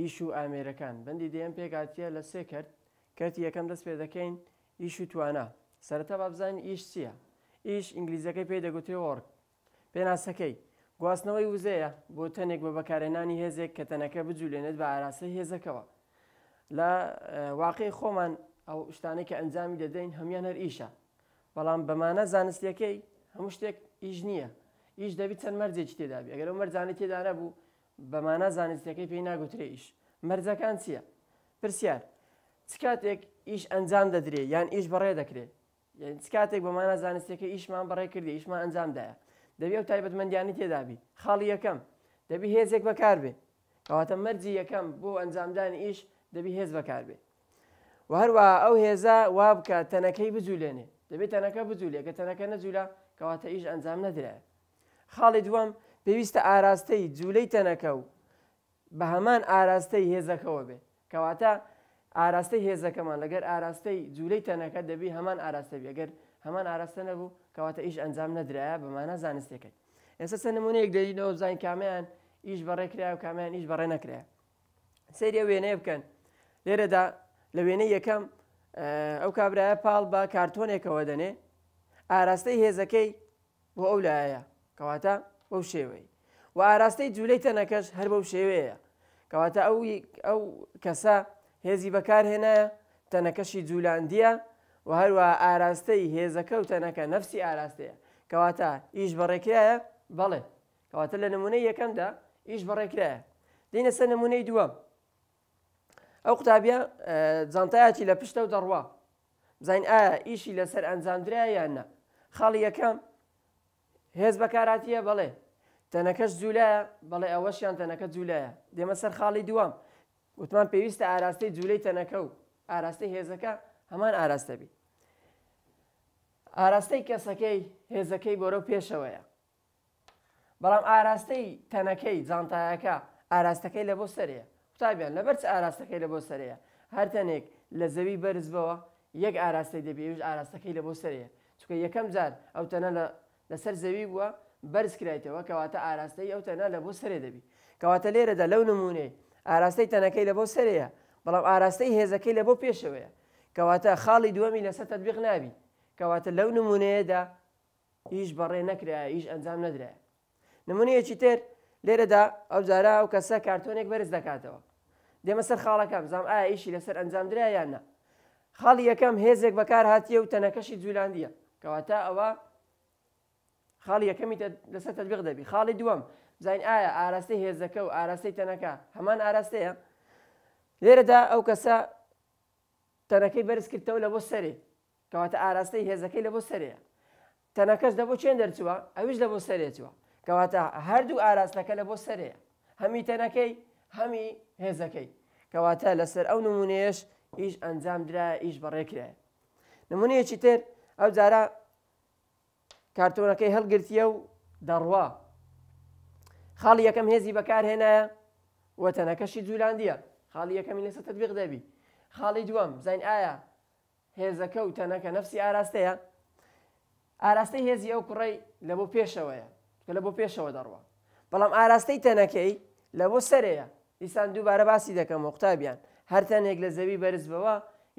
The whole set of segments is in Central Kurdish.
ئیش و ئامێرەکان بەندی دێم پێکاتە لە سێ کرد کەتی یەکەم دەست پێ دەکەین ئیش و توانە سەرەتا بابزانین ئیش چییە؟ ئیش ئینگلیزەکەی پێی دەگوتێ وەڕک پێناسەکەی گواستنەوەی وزەیە بۆ تەنێک بە بەکارێنانی هێزێک کە تەنەکە بجوولێنێت بە ئاراسە هێزەکەەوە لە واقعی خۆمان ئەو شتانێک کە ئەنجامی دەدەین هەمان هەر ئیشە بەڵام بەمانە زانستیەکەی هەموو شتێک ئیش نییە ئیش دەبی چەند مەرجێکی تێدابی ئەگەر ئەو مەرجانە تێدانە بوو بەمانە زانستەکەی پێی ناگوترێ ئیش مەرجەکان چییە؟ پرسیار چکاتێک ئیش ئەنجام دەدرێ یان ئیش بەڕێ دەکرێت یان چکاتێک بەمانە زانستەکە ئیشمان بەڕێ کردی ئیشمان ئەنجامدایە دەبێت و تایبەتمەندیانی تێدابی خاڵی یەکەم دەبی هێزێک بەکار بێ کەواتە مەرجی یەکەم بۆ ئەنجامدانی ئیش دەبی هێز بەکار بێ و هەروە ئەو هێزا وا بکە تەنەکەی بجوولێنێ دەبێت تەنەکە بجوولێ کە تەنەکە نەجوولە کەواتە ئیش ئەنجام نەدرێت خاڵی دووەم پێویستە ئاراستەی جوولەی تەنەکە و بە هەمان ئاراستەی هێزەکەەوە بێ کەواتە ئاراستەی هێزەکەمان لەگەر ئاراستەی جوولەی تەنەکە دەبی هەمان ئاراستە بێگەر هەمان ئاراستە نەبوو کەواتە ئیش ئەنجام نەدرایە بەمانە زانستەکەی ئێستا سە نمونەیەک دەرینەوە زانین کامیان ئیش بەڕێکرا و کامیان ئیش بەڕێ نەکرێ سریە وێنێ بکەن لێرەدا لە وێنەی یەکەم ئەو کابراایە پاڵ بە کارتۆنێکەوە دەنێ ئاراستەی هێزەکەی بۆ ئەو لایە کەواتە بەو شێوەی و ئاراستەی جوولەی تەنەکەش هەر بەو شێوەیە کەواتە ئەو ئەو کەسە هێزی بەکارهێنایە تەنەکەشی جوولاندیە و هەروە ئاراستەی هێزەکە و تەنەکە نفسی ئاراستەیە کەواتە ئیش بەڕێکرایە بەڵێ کەواتە لە نمونەی یەکەمدا ئیش بەڕێکرایە دینە سەر نمونەی دووەم ئەو قوتابە جانتایەکی لە پشتە و دەڕوا بزین ئایا ئیشی لەسەر ئەنجامدرایە یاننا خاڵی یەکەم هێز بەکاراتیە بەڵێ تەنەکەش جوولایە بەڵێ ئەوەشیان تەنەکە جوولایە دێمە سەر خاڵی دوام وتمان پێویستە ئاراستەی جوولەی تەنەکە و ئاراستەی هێزەکە هەمان ئاراستەبی ئاراستەی کەسەکەی هێزەکەی بۆرە پێشەوەیە بەڵام ئاراستەی تەنەکەی جانتایەکە ئاراستەکەی لە بۆ سەرەیە قوتابیان لە بەرچ ئاراستەکەی لە بۆ سەرەیە هەر تەنێک لە زەوی بەرزبەوە یەک ئاراستەی دەبێژ ئاراستەکەی لە بۆ سەرەیە چکە یەکەم جار ئەو تەنە لە لەسەر زەوی بووە بەرزکرایتەوە کەواتە ئاراستەی ئەو تەنە لە بۆ سرێ دەبی کەواتە لێرەدا لەو نمونێ ئاراستەی تەنەکەی لە بۆ سرەیە بەڵام ئاراستەی هێزەکەی لە بۆ پێشەوەیە کەواتە خاڵی دووەمی لەسەر تەبیق نابی کەواتە لەو نمونەیەدا هیچ بەڕێ نەکرایە هیچ ئەنجام نەدرایە نمونەیەکی تر لێرەدا ئەوجارە ئەو کەسە کارتۆنێک بەرز دەکاتەوە دێمە سەر خاڵەکەم زام ئایا ئیشی لەسەر ئەنجام درایان نە خاڵی یەکەم هێزێک بەکار هاتیە و تەنەکەشی جولاندیە کەواتە ئەوە خاڵی یەکەمی لەسەر تەبیق دەبی خاڵی دووەم زین ئایا ئاراستەی هێزەکە و ئاراستەی تەنەکە هەمان ئاراستەیە لێرەدا ئەو کەسە تەنەکەی بەرزکردەوە لە بۆ سەری کەواتە ئاراستەی هێزەکەی لە بۆ سەرەیە تەنەکەش دە بۆ چێن دەرچووە ئەوش لە بۆ سەرێتوە کەواتە هەردوو ئاراستەکە لە بۆ سەرەیە هەمی تەنەکەی هەمی هێزەکەی کەواتە لەسەر ئەو نمونەیەش ئیش ئەنجام درایە ئیش بەڕێکرایە نمونەیەکی تر ئەو جارە کارتۆنەکەی هەڵگرتیە و دەڕوا خاڵی یەکەم هێزی بەکارهێنایە وەتەنەکەشی جولاندیە خاڵی یەکەمی لەسەر تبیق دەبی خاڵی دووەم زین ئایا هێزەکە و تەنەکە نفسی ئاراستەیە ئاراستەی هێزی ئەو کوڕی لە بۆ پێشەوەیە کە لە بۆ پێشەوە دەڕوە بەڵام ئاراستەی تەنەکەی لە بۆ سەرەیە ئیسان دووبارە باسی دەکەم وەختابیان هەرتەنێک لە زەوی بەرز بەوە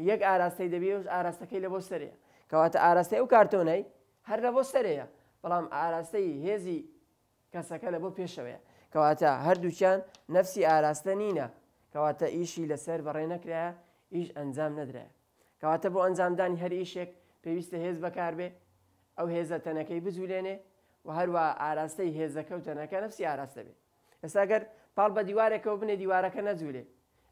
یەک ئاراستەی دەبی ئاراستەکەی لە بۆ سەرەیە کەواتە ئاراستەی ئەو کارتۆنەی هەر لە بۆ سەرەیە بەڵام ئاراستەی هێزی کەسەکە لە بۆ پێشەوەیە کەواتە هەردووچیان نەفسی ئاراستە نینە کەواتە ئیشی لەسەر بەڕێ نەکرایە ئیش ئەنجام نەدرایە کەواتە بۆ ئەنجامدانی هەر ئیشێک پێویستە هێز بەکار بێ ئەو هێزە تەنەکەی بزولێنێ و هەروە ئاراستەی هێزەکە و تەنەکە نفسی ئاراستە بێ ئێستاگەر پاڵ بە دیوارێکەوە بنێ دیوارەکە نەجوولێ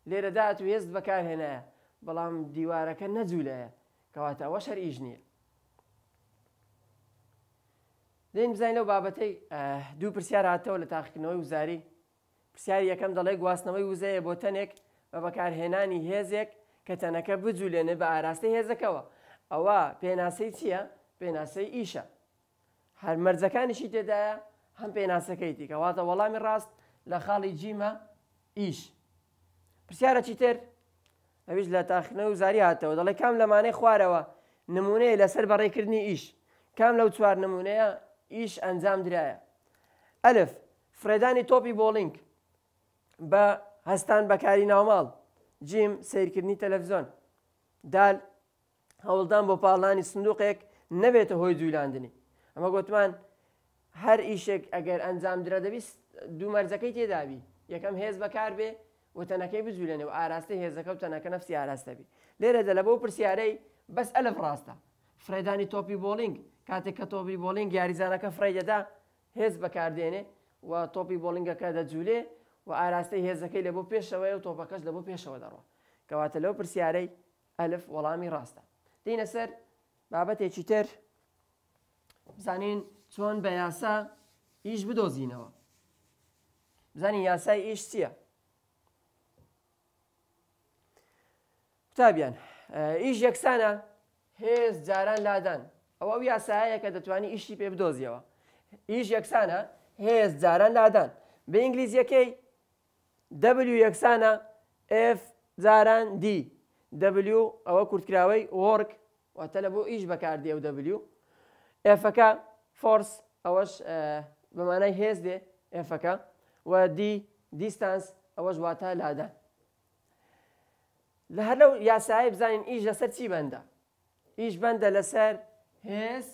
لێرەدات و هێست بەکارهێنایە بەڵام دیوارەکە نەجوولەیە کەواتە ئەوە شەر ئیژ نییە دێن بزانین لەو بابەتەی دوو پرسیار هاتەوە لە تاقیکردنەوەی وزاری پرسیاری یەکەم دەڵێ گواستنەوەی وزەیە بۆ تەنێک بە بەکارهێنانی هێزێک کە تەنەکە بجوولێنێ بە ئاراستەی هێزەکەەوە ئەوە پێناسەی چییە؟ پێناسەی ئیشە هەر مەرجەکانیشی تێدایە هەم پێناسەکەی دیکەواتە وەڵامی ڕاست لە خاڵی جیمە ئیش پرسیارە چیتر ئەویش لە تاخنە و زاری هاتەوە دەڵێ کام لەمانەی خوارەوە نمونەیە لەسەر بەڕێکردنی ئیش کام لەو چوار نمونەیە ئیش ئەنجام درایە ئەلف فرێدانی تۆپی بۆلینگ بە هەستان بەکاری ناوماڵ جیم سیرکردنی تەلەڤزۆن دال هەوڵدان بۆ پاڵانی سندوقێک نەبێتە هۆی جوویلاندنی ئەمە گوتمان هەر ئیشێک ئەگەر ئەنجام درە دەویست دوو مەرزەکەی تێداوی یەکەم هێز بەکار بێ وتەنەکەی بزولێنێ و ئاراستی هێزەکە و تەنەکە نفسی ئاراستەبی لێرە دە لە بۆ پرسیارەی بەس ئەلف ڕاستە فرێدانی تۆپی بۆلینگ کاتێک کە تۆپی بۆلینگ یاریزانەکە فرەیدەدا هێز بەکاردێنێ و تۆپی بۆلینگەکە دەجوولێ و ئاراستەی هێزەکەی لە بۆ پێشەوەی و تۆپەکەش لە بۆ پێشەوە دەڕۆن کەواتە لەو پرسیارەی ئەلف وەڵامی ڕاستە دینە سەر بابەتێکی تر بزانین چۆن بە یاسا ئیش بدۆزینەوە بزانین یاسای ئیش چییە قوتابیان ئیش یەکسانە هێز جاران لادان ئەو ئەو یاسایە کە دەتوانانی ئیشی پێ بدۆزیەوە ئیش یەکسانە هێز جاران لادان بە ئینگلیزیەکەی W یەکسانە F جاران D W ئەوە کورتکراوەی وەرک واتە لە بۆ ئیش بەکاردێ و W Fەکە فۆرس ئەوەش بەمانای هێز دێ Fەکە و D دیستانس ئەوەش واتە لادان لە هەر لەو یاسایە بزانین ئیش لەسەر چی بەندە ئیش بەندە لەسەر هێز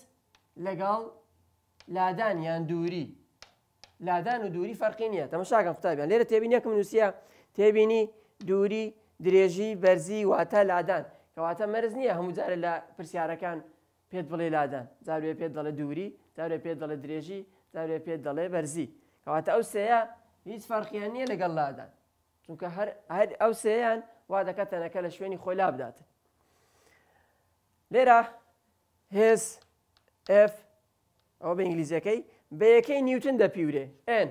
لەگەڵ لادان یان دووری لادان و دووری فەرقی نیە تەمەشاکەم قوتابیان لێرە تێبینیەکەم نووسە تێبینی دووری درێژی بەرزی واتە لادان کەواتە مەرز نییە هەموو جارە لە پرسیارەکان پێت بڵێ لادان زاروێ پێت دەڵێ دووری زارێ پێت دەڵێ درێژی زارێ پێت دەڵێ بەرزی کەواتە ئەو سەیە هیچ فەرقیان نییە لەگەڵ لادان چونکە هەر ئەو سەیەیان وا دەکەتەنەکە لە شوێنی خۆی لابداتن لێرە هێز F ئەو بە ئینگلیزیەکەی بە یەکەی نیوتن دەپیورێ N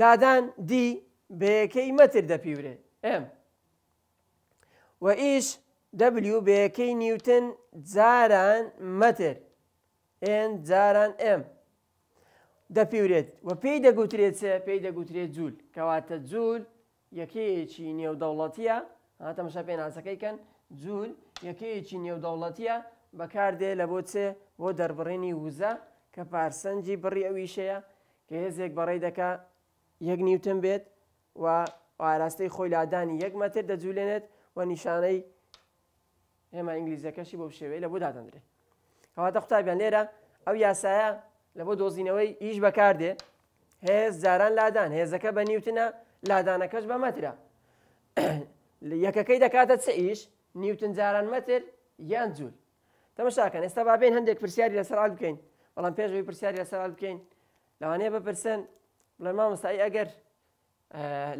لادان D بە یەکەی مەتر دەپیورێ M و ئیش W بە یەکەی نیوتن جاران مەتر N جاران M دەپیورێت و پێی دەگوترێت سێ پێی دەگوترێت جوول کەواتە جوول یەکەیەکی نێودەوڵەتیە هاتەمەشە پێناسەکەی کەن جوول یەکەیەکی نێودەوڵەتیە بەکاردێ لە بۆ چێ بۆ دەربڕێنی وزە کە پارسەنجی بڕی ئەویشەیە کە هێزێک بەڕێ دەکا یەک نیوتن بێت و ئاراستەی خۆی لادانی یەک مەتر دەجوولێنێت و نیشانەی ئێمە ئینگلیزەکەشی بۆ شێوەیە لە بۆ دادەندرێت هەواتە قوتابیان لێرە ئەو یاسایە لە بۆ دۆزینەوەی ئیش بەکاردێ هێز جاران لادان هێزەکە بە نیوتنە لادانەکەش بە مەترە یەکەکەی دەکاتە چه ئیش نیوتن جاران مەتر یان جوول تەمەشاکەن ئێستا بابێن هەندێک پرسیاری لە سەرال بکەین بەڵام پێشەوەی پرسیاری لە سەرال بکەین لەوانەیە بپرسن بڵێ مامۆستایی ئەگەر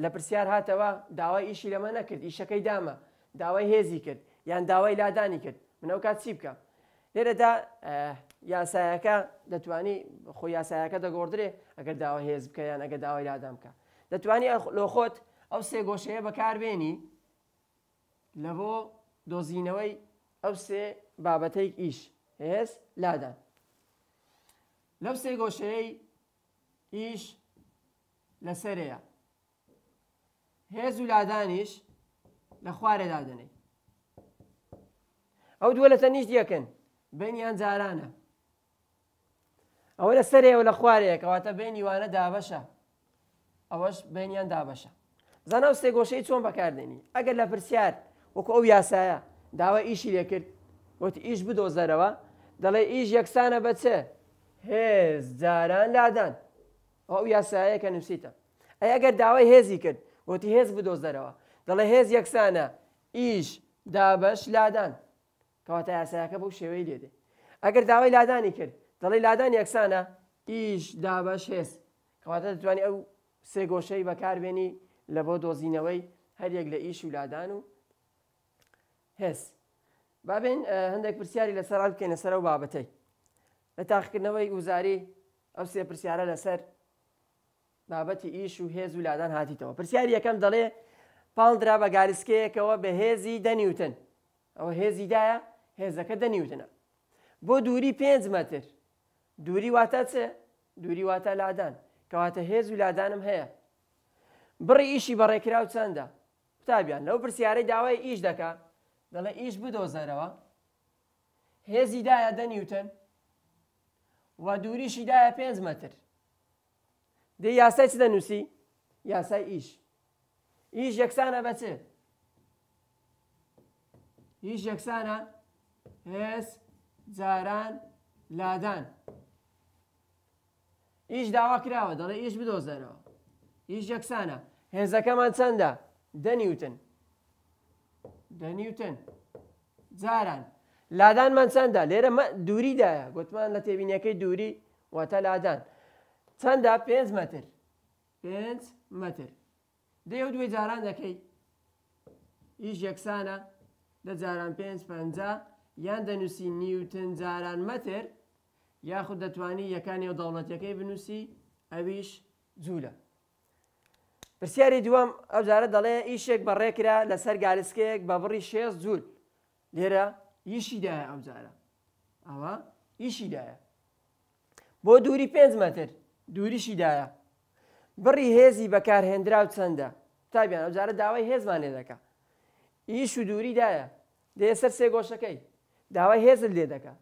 لە پرسیار هاتەوە داوای ئیشی لەمە نەکرد ئیشەکەی دامە داوای هێزی کرد یان داوای لادانی کرد منەو کات چی بکە لێرەدا یاسایەکە دەتوانی خۆی یاسایەکە دەگۆدرێ ئەگەر داوا هێز بکە یان ئەگە داوای لادام بکە دەتوانی لۆ خۆت ئەو سێگۆشەیە بەکاربێنی لە بۆ دۆزینەوەی ئەو سێ بابەتێک ئیش هێز لادان لەو سێ گۆشەیە ئیش لەسەرەیە هێز و لادانیش لە خوارە دادنەی ئەو دووە لە تەنیش دیەکەن بینیان جارانە ئەوە لە سەرەوە لە خوارەیە کەواتە بینی وانە دابەشە ئەوەش بینیان دابەشە زانە سێ گۆشەی چۆن بەکاردێنی ئەگەر لە پرسیار وەکو ئەو یاسایە داوا ئیشی لێکرد وتی ئیش بدۆزەرەوە دەڵێ ئیش یەکسانە بەچێ هێز جاران لادان ئەو یاسایە کە نووسیتە ئەی ئەگەر داوای هێزی کرد وتی هێز بدۆزەرەوە دەڵێ هێز یەکسانە ئیش دابش لادان کەواتە یاسایەکە بەو شێوەی لێدێ ئەگەر داوای لادانی کرد دەڵی لادان یەکسانە ئیش دابش هێز کەواتە دەتوانانی ئەو سێگۆشەی بەکاربێنی لە بۆ دۆزینەوەی هەرێک لە ئیش و لادان و هێز بابێن هەندێک پرسیاری لەسەر بکەینە سەر و بابەتەی لە تاقکردنەوەی گوزاری ئەو سێ پرسیارە لەسەر بابەتی ئیش و هێز و لادان هاتیتەوە پرسیاری یەکەم دەڵێ پاڵدرا بە گارسکەیەکەوە بە هێزی دەنیوتن ئەوە هێزیدایە هێزەکە دەنیوتنە بۆ دووری پێنج مەتر دووری واتە چێ دووری واتە لادان کەواتە هێز و لادانم هەیە بڕی ئیشی بەڕێکرااو چەندە قوتابیان لەو پرسیارەی داوای ئیش دەکات دەڵێ ئیش بدۆزەرەوە هێزیدایە دە نیوتن و دووریشیدایە پێ مەتر دی یاسای چ دەنووسی یاسای ئیش ئیش یەکسانە بەچ هیچ یەکسانە هێز جاران لادان ئیش داوا کراوە دەڵێ ئیش بدۆزەرەوە ئیش یەکسانە هێزەکەمان چەندە دەنیوتن لە نیوتن جاران لادانمان چەندە لێرە دووریدایە گوتمان لە تێبینەکەی دووری واتە لادان چەندە پێ مەتر پێ مەتر دێ و دوێ جاران دەکەی ئیش یەکسانە لە جاران پێ پ یان دەنووسی نیوتن جاران مەتر یاخود دەتوانی یەکانی و دەوڵەتەکەی بنووسی ئەویش جوولە پرسیاری دووەم ئەو جارە دەڵێ ئیشێک بەڕێکرا لەسەر گالسکەیەک بە بڕی شێز جوول لێرە یشیدایە ئەم جارە ئەوە ئیشیدایە بۆ دووری پێ مەتر دووریشیدایە بڕی هێزی بەکارهێنرا و چەندە تابیان ئەو جارە داوای هێزمان لێ دەکە ئیش و دووریدایە دێسەر سێگۆشەکەی داوای هێزت لێ دەکە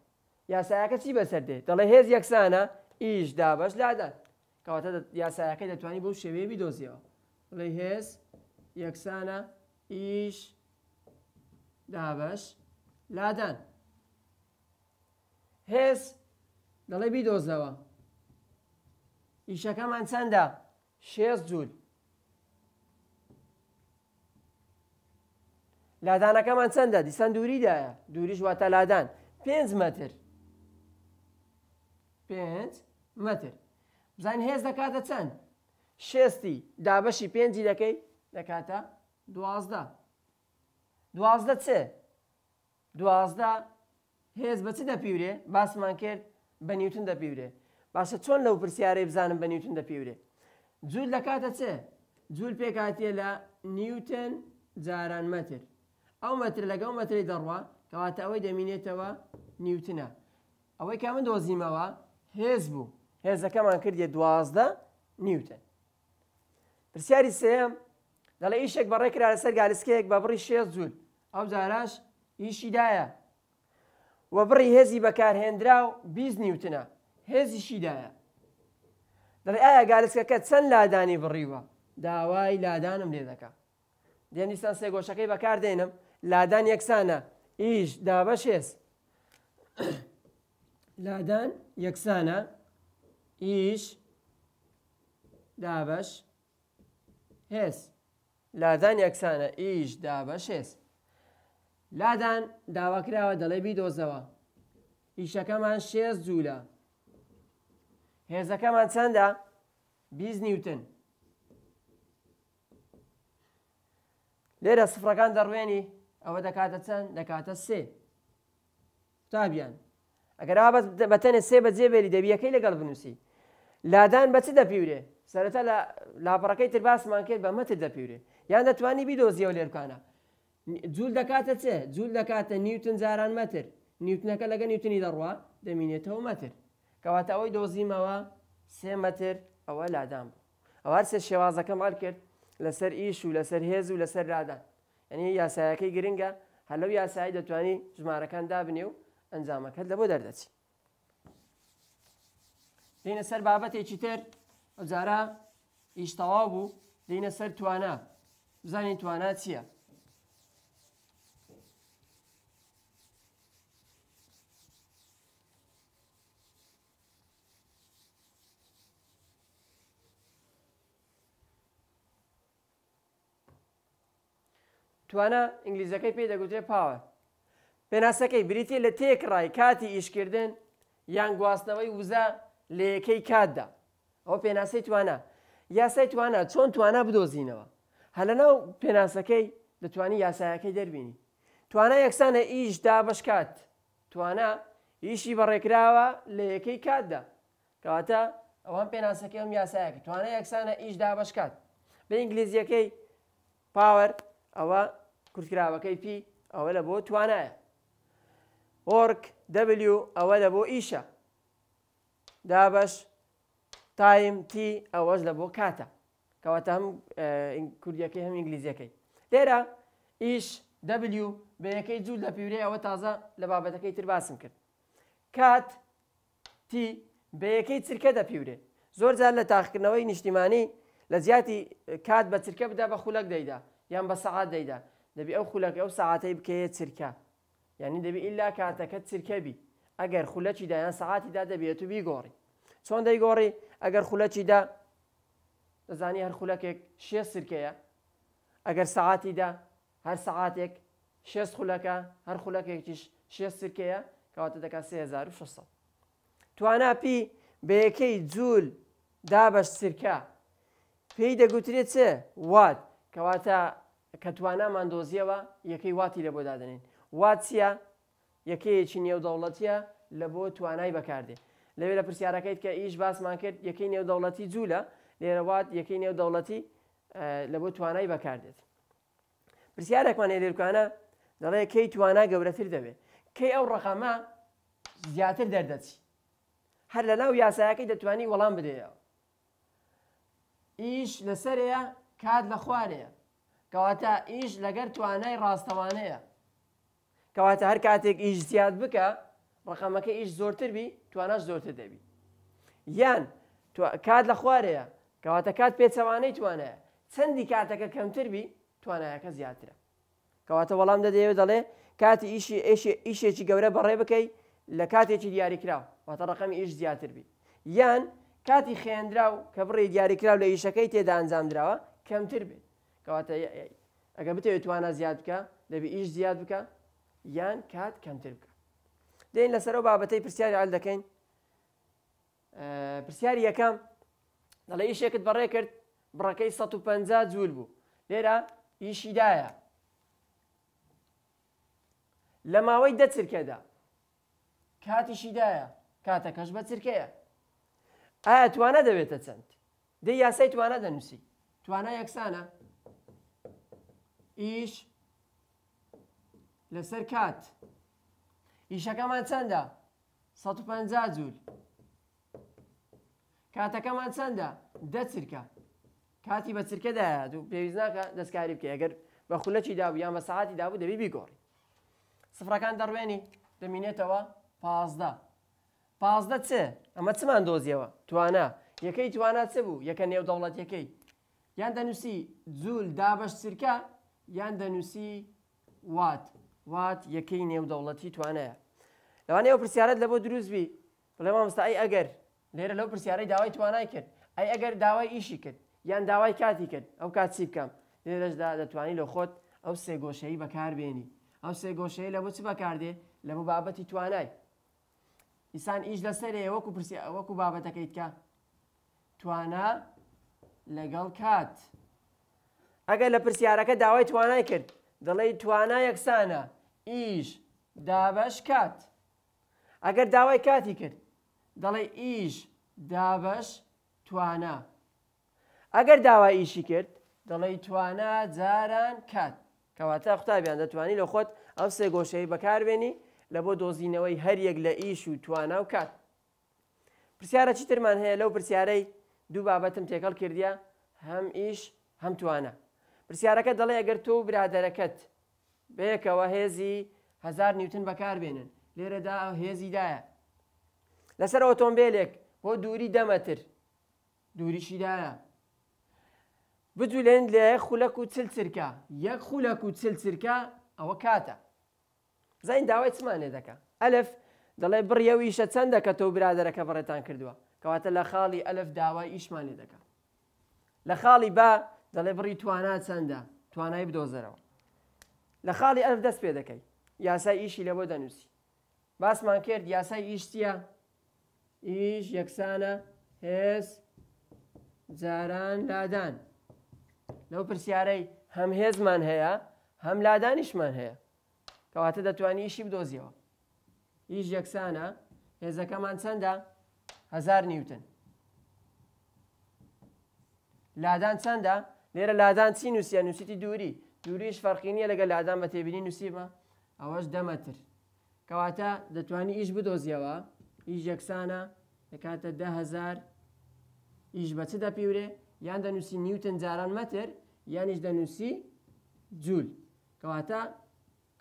یاسایەکە چی بەسەر دێ دەڵێ هێز یەکسانە ئیش دابش لادان کەواتە یاسایەکەی دەتوانانی بۆ شێوەیە بیدۆزیەوە بڵێ هێز یەکسانە ئیش دابش لادان هێز دەڵێ بیدۆزەوە ئیشەکەمان چەندە شێز جوول لادانەکەمان چەندە دیسان دووریدایە دووریش واتە لادان پێنج مەتر پێنج مەتر بزان هێز دەکاتە چەند شێستی دابەشی پێنجی دەکەی دەکاتە دوازدە دوازدە چێ دوازدە هێز بەچی دەپیورێ باسمان کرد بە نیوتن دەپیورێ باشە چۆن لەو پرسیارەی بزانم بە نیوتن دەپیورێ جوول دەکاتە چێ جوول پێکاتێ لە نیوتن جاران مەتر ئەو مەتر لەگەڵ مەتری دەڕوا کەواتە ئەوەی دەمینێتەوە نیوتنە ئەوەی کا من دۆزیمەوە هێز بوو هێزەکەمان کردیە دوازدە نیوتن پرسیاری سێم دەڵێ ئیشێک بەڕێکرا لەسەر گالسکەیەک بە بڕی شێ زول ئەو جاراش ئیشیدایە وە بڕی هێزی بەکارهێنرا و بیز نیوتە هێزیشیدایە دەڵێ ئایا گالسکەکە چەند لادانی بڕیوە داوای لادانم لێ دەکە دێنیستان سێگۆشەکەی بەکاردێنم لادان یەکسانە ئیش دابەش هێز لادان یەکسانە ئیش دابش هێز لادان یەکسانە ئیش دابەش هێز لادان داواکراوە دەڵێ بیدۆزەوە ئیشەکەمان شێز جوولە هێزەکەمان چەندە بیز نیوتن لێرە سفرەکان دەڕوێنی ئەوە دەکاتە چەند دەکاتە سێ تابیان ئەگەر بە تەنێ سێ بە جێبێری دەبیەکەی لەگەڵ بنووسی لادان بەچی دەپیورێ سەرەتا لە لاپەڕەکەی تر باسمان کرد بە مەتر دەپیورێ یان دەتوانی بیدۆزیەوە لێرکانە جوول دەکاتە چێ جوول دەکاتە نیوتن جاران مەتر نیوتنەکە لەگە نیوتنی دەڕوا دەمینێتەوە مەتر کەواتە ئەوەی دۆزیمەوە سێ مەتر ئەوە لادام بوو ئەوە سێ شێوازەکەم ئەل کرد لەسەر ئیش و لەسەر هێز و لەسەر لادان ئەنی یاسایەکەی گرنگە هەلو یاسایی دەتوانی ژمارەکان دابنێ و ئەنجامەکەت لە بۆ دەردەچی. دینە سەر بابەتێکی تر جارە ئیشتەوا بوو دەینە سەر توانە بزانین توانە چییە؟ توانە ئینگلیزەکەی پێی دەگوترێت پاوە پێناسەکەی بریتە لە تێک ڕای کاتی ئیشکردن یان گواستنەوەی وزە لە یەکەی کاتدا ئەو پێناسەی توانە یاسای توانە چۆن توانە بدۆزینەوە هەل لەناو پێناسەکەی دەتوانی یاسایەکەی دەربینی توانە یەکسانە ئیش دابشکات توانە ئیشی بەڕێکراوە لە یەکەی کاتدا کەواتە ئەوان پێناسەکە ئەم یاسایەکە توانە یەکسانە ئیش دابشکات بە ئینگلیزیەکەی پاوەەر ئەوە کورتکراوەکەی پی ئەوە لە بۆ توانایە وەرک دەبلیو ئەوە لە بۆ ئیشە دابش تایم تی ئەوەش لە بۆ کاتە کەواتە هەم کوردیەکەی هەم ئینگلیزیەکەی لێرە ئیش W بەیەکەی جوول لە پیورێ ئەوە تازە لە بابەتەکەی تر باسم کرد کات تی بەیەکەی چرکە دەپیورێ زۆر جار لە تاقکردنەوەی نیشتیمانی لە زیاتی کات بە چرکە بدا بە خولەک دەیدا یان بە سەعات دەیدا دەبی ئەو خولەک ئەو ساعتەی بکەیە چرکە یعنی دەبی ئللا کاتەکەت چرکەبی ئەگەر خولەکی دایان سەعاتی دا دەبێت و بیگۆڕی چۆن دەیگۆڕی ئەگەر خولەکیدا دەزانی هەر خولەکێک شێ سرکەیە ئەگەر سەعاتیدا هەر سەعاتێک شێست خولەکە هەر خولەکێکیش شێ سرکەیە کەواتە دەکات 1600 تواناپی بەیەکەی جوول دابش سرکە پێی دەگوترێت چێ وات کەواتە کە توانامان دۆزیەوە یەکەی واتی لە بۆ دادنین واتچە یەکەیەکی نێودەوڵەتیە لە بۆ توانای بەکاردێ لەوێ لە پرسیارەکەیت کە ئیش باسمان کرد یەکەی نێودەوڵەتی جوولە لێرەوات یەکەی نێودەوڵەتی لە بۆ توانای بەکاردێت پرسیارێکمان لێرکانە دەڵێ کەی توانە گەورەتر دەبێت کەی ئەو ڕقەمە زیاتر دەردەچی هەر لە ناو یاسایەکەی دەتوانی وەڵام بدەیەوە ئیش لەسەرەیە کات لە خوارەیە کەواتە ئیش لەگەر توانای ڕاستەوانەیە کەواتە هەر کاتێک ئیش زیاد بکە ڕقەمەکە ئیش زۆرتر بی توانە زۆرتە دەبی یان کات لە خوارەیە کەواتە کات پێچەوانەی توانە چەندی کاتەکە کەمتربی توانایەکە زیاترە کەواتە وەڵام دەدەیەوە دەڵێ کاتی ئیشێکی گەورە بەڕێ بکەی لە کاتێکی دیاریکراوە واتە ڕقەمی ئیش زیاتربی یان کاتی خێنرا و کە بڕی دیاریکرااو لە ئیشەکەی تێدا ئەنجامدراوە کەمتر بێت کەواتە ئەگە بتەوێت توانە زیاد بکە دەبی ئیش زیاد بکە یان کات کەمتر بکە دێن لەسەرەوە بابەتەی پرسیاری ئال دەکەین پرسیاری یەکەم دەڵێ ئیشێکت بەڕێ کرد بڕەکەی 150 جوول بوو لێرە ئیشیدایە لە ماوەی دە چرکێدا کاتیشیدایە کاتەکەش بە چرکەیە ئایا توانە دەوێتە چەند دەی یاسای توانە دەنووسی توانە یەکسانە ئیش لەسەر کات ئیشەکەمان چەندە 150 جوول کاتەکەمان چەندە دە چرکە کاتی بە چرکەدایات و پێویست ناکە دەستکاری بکە ئەگەر بە خولەکی دابوو یان بە سعاتی دابوو دەبی بیگۆڕی سفرەکان دەڕوێنی دەمینێتەوە پازدە پازدە چێ ئەمە چمان دۆزیەوە توانە یەکەی توانە چ بوو یەکە نێودەوڵەت یەکەی یان دەنووسی جوول دابش چرکە یان دەنووسی وات وات یەکەی نێودەوڵەتی توانەیە لەوانەیە پرسیارەت لە بۆ دروستبی بڵێ مامستا ئەی ئەگەر لێرە لەو پرسیارەی داوای توانای کرد ئەی ئەگەر داوای ئیشی کرد یان داوای کاتی کرد ئەو کات چی بکەم لێرەشدا دەتوانی لە خۆت ئەو سێگۆشەی بەکاربێنی ئەو سێگۆشەی لە بۆ چ بەکاردێ لە بۆ بابەتی توانای ئیسان ئیش لەسەرێ وەکو وەکو بابەتەکەیتکە توانە لەگەڵ کات ئەگەر لە پرسیارەکە داوای توانای کرد دەڵێ توانای یەکسانە ئیش دابش کات ئەگەر داوای کاتی کرد دەڵێ ئیش دابش توانە ئەگەر داوای ئیشی کرد دەڵێ توانە جاران کات کەواتە قوتابیان دەتوانی لە خۆت ئەو سێ گۆشەی بەکاربێنی لە بۆ دۆزینەوەی هەریەک لە ئیش و توانە و کات پرسیارە چیترمان هەیە لەو پرسیارەی دوو بابەتم تێکەڵ کردیا هەم ئیش هەم توانە پرسیارەکە دەڵێ ئەگەر تۆ برادەرەکەت بەیەکەوە هێزی هزار نیوتن بەکاربێنن لێرەدا هێزیدایە لەسەر ئۆتۆمبیلێک بۆ دووری دەمەتر دووریشیدایە بجولێن لێ خولەک و چل چرکە یەک خولەک و چل چرکە ئەوە کاتە زین داوای چمانێ دەکە ئەلف دەڵێ بڕیەویشە چەند دەکە تۆ برادەرەکە بڕێتان کردووە کەواتە لە خاڵی ئەلف داوای ئیشمانێ دەکە لە خاڵی با دەڵێ بڕی توانە چەندە توانای بدۆزەرەوە لە خاڵی ئەلف دەست پێ دەکەی یاسای ئیشی لەبۆ دەنووسی باسمان کرد یاسای ئیشتیە ئیش یەکسانە هێز جاران لادان لەو پرسیارەی هەم هێزمان هەیە هەم لادانیشمان هەیە کەواتە دەتوانانی ئیشی بدۆزیەوە هیچ یەکسانە هێزەکەمان چەندە هزار نیوتن لادان چەندە لێرە لادان چی نووسە نووسیتی دووری دووریش فەرقینیە لەگە لادام بە تێبینی نووسیمە ئەوەش دەمەتر کەواتە دەتوانانی ئیش بدۆزیەوە ئیش یەکسانە دەکاتە دههزار ئیش بەچ دەپیورێ یان دەنووسی نیوتن جاران مەتر یانیش دەنووسی جوول کەواتە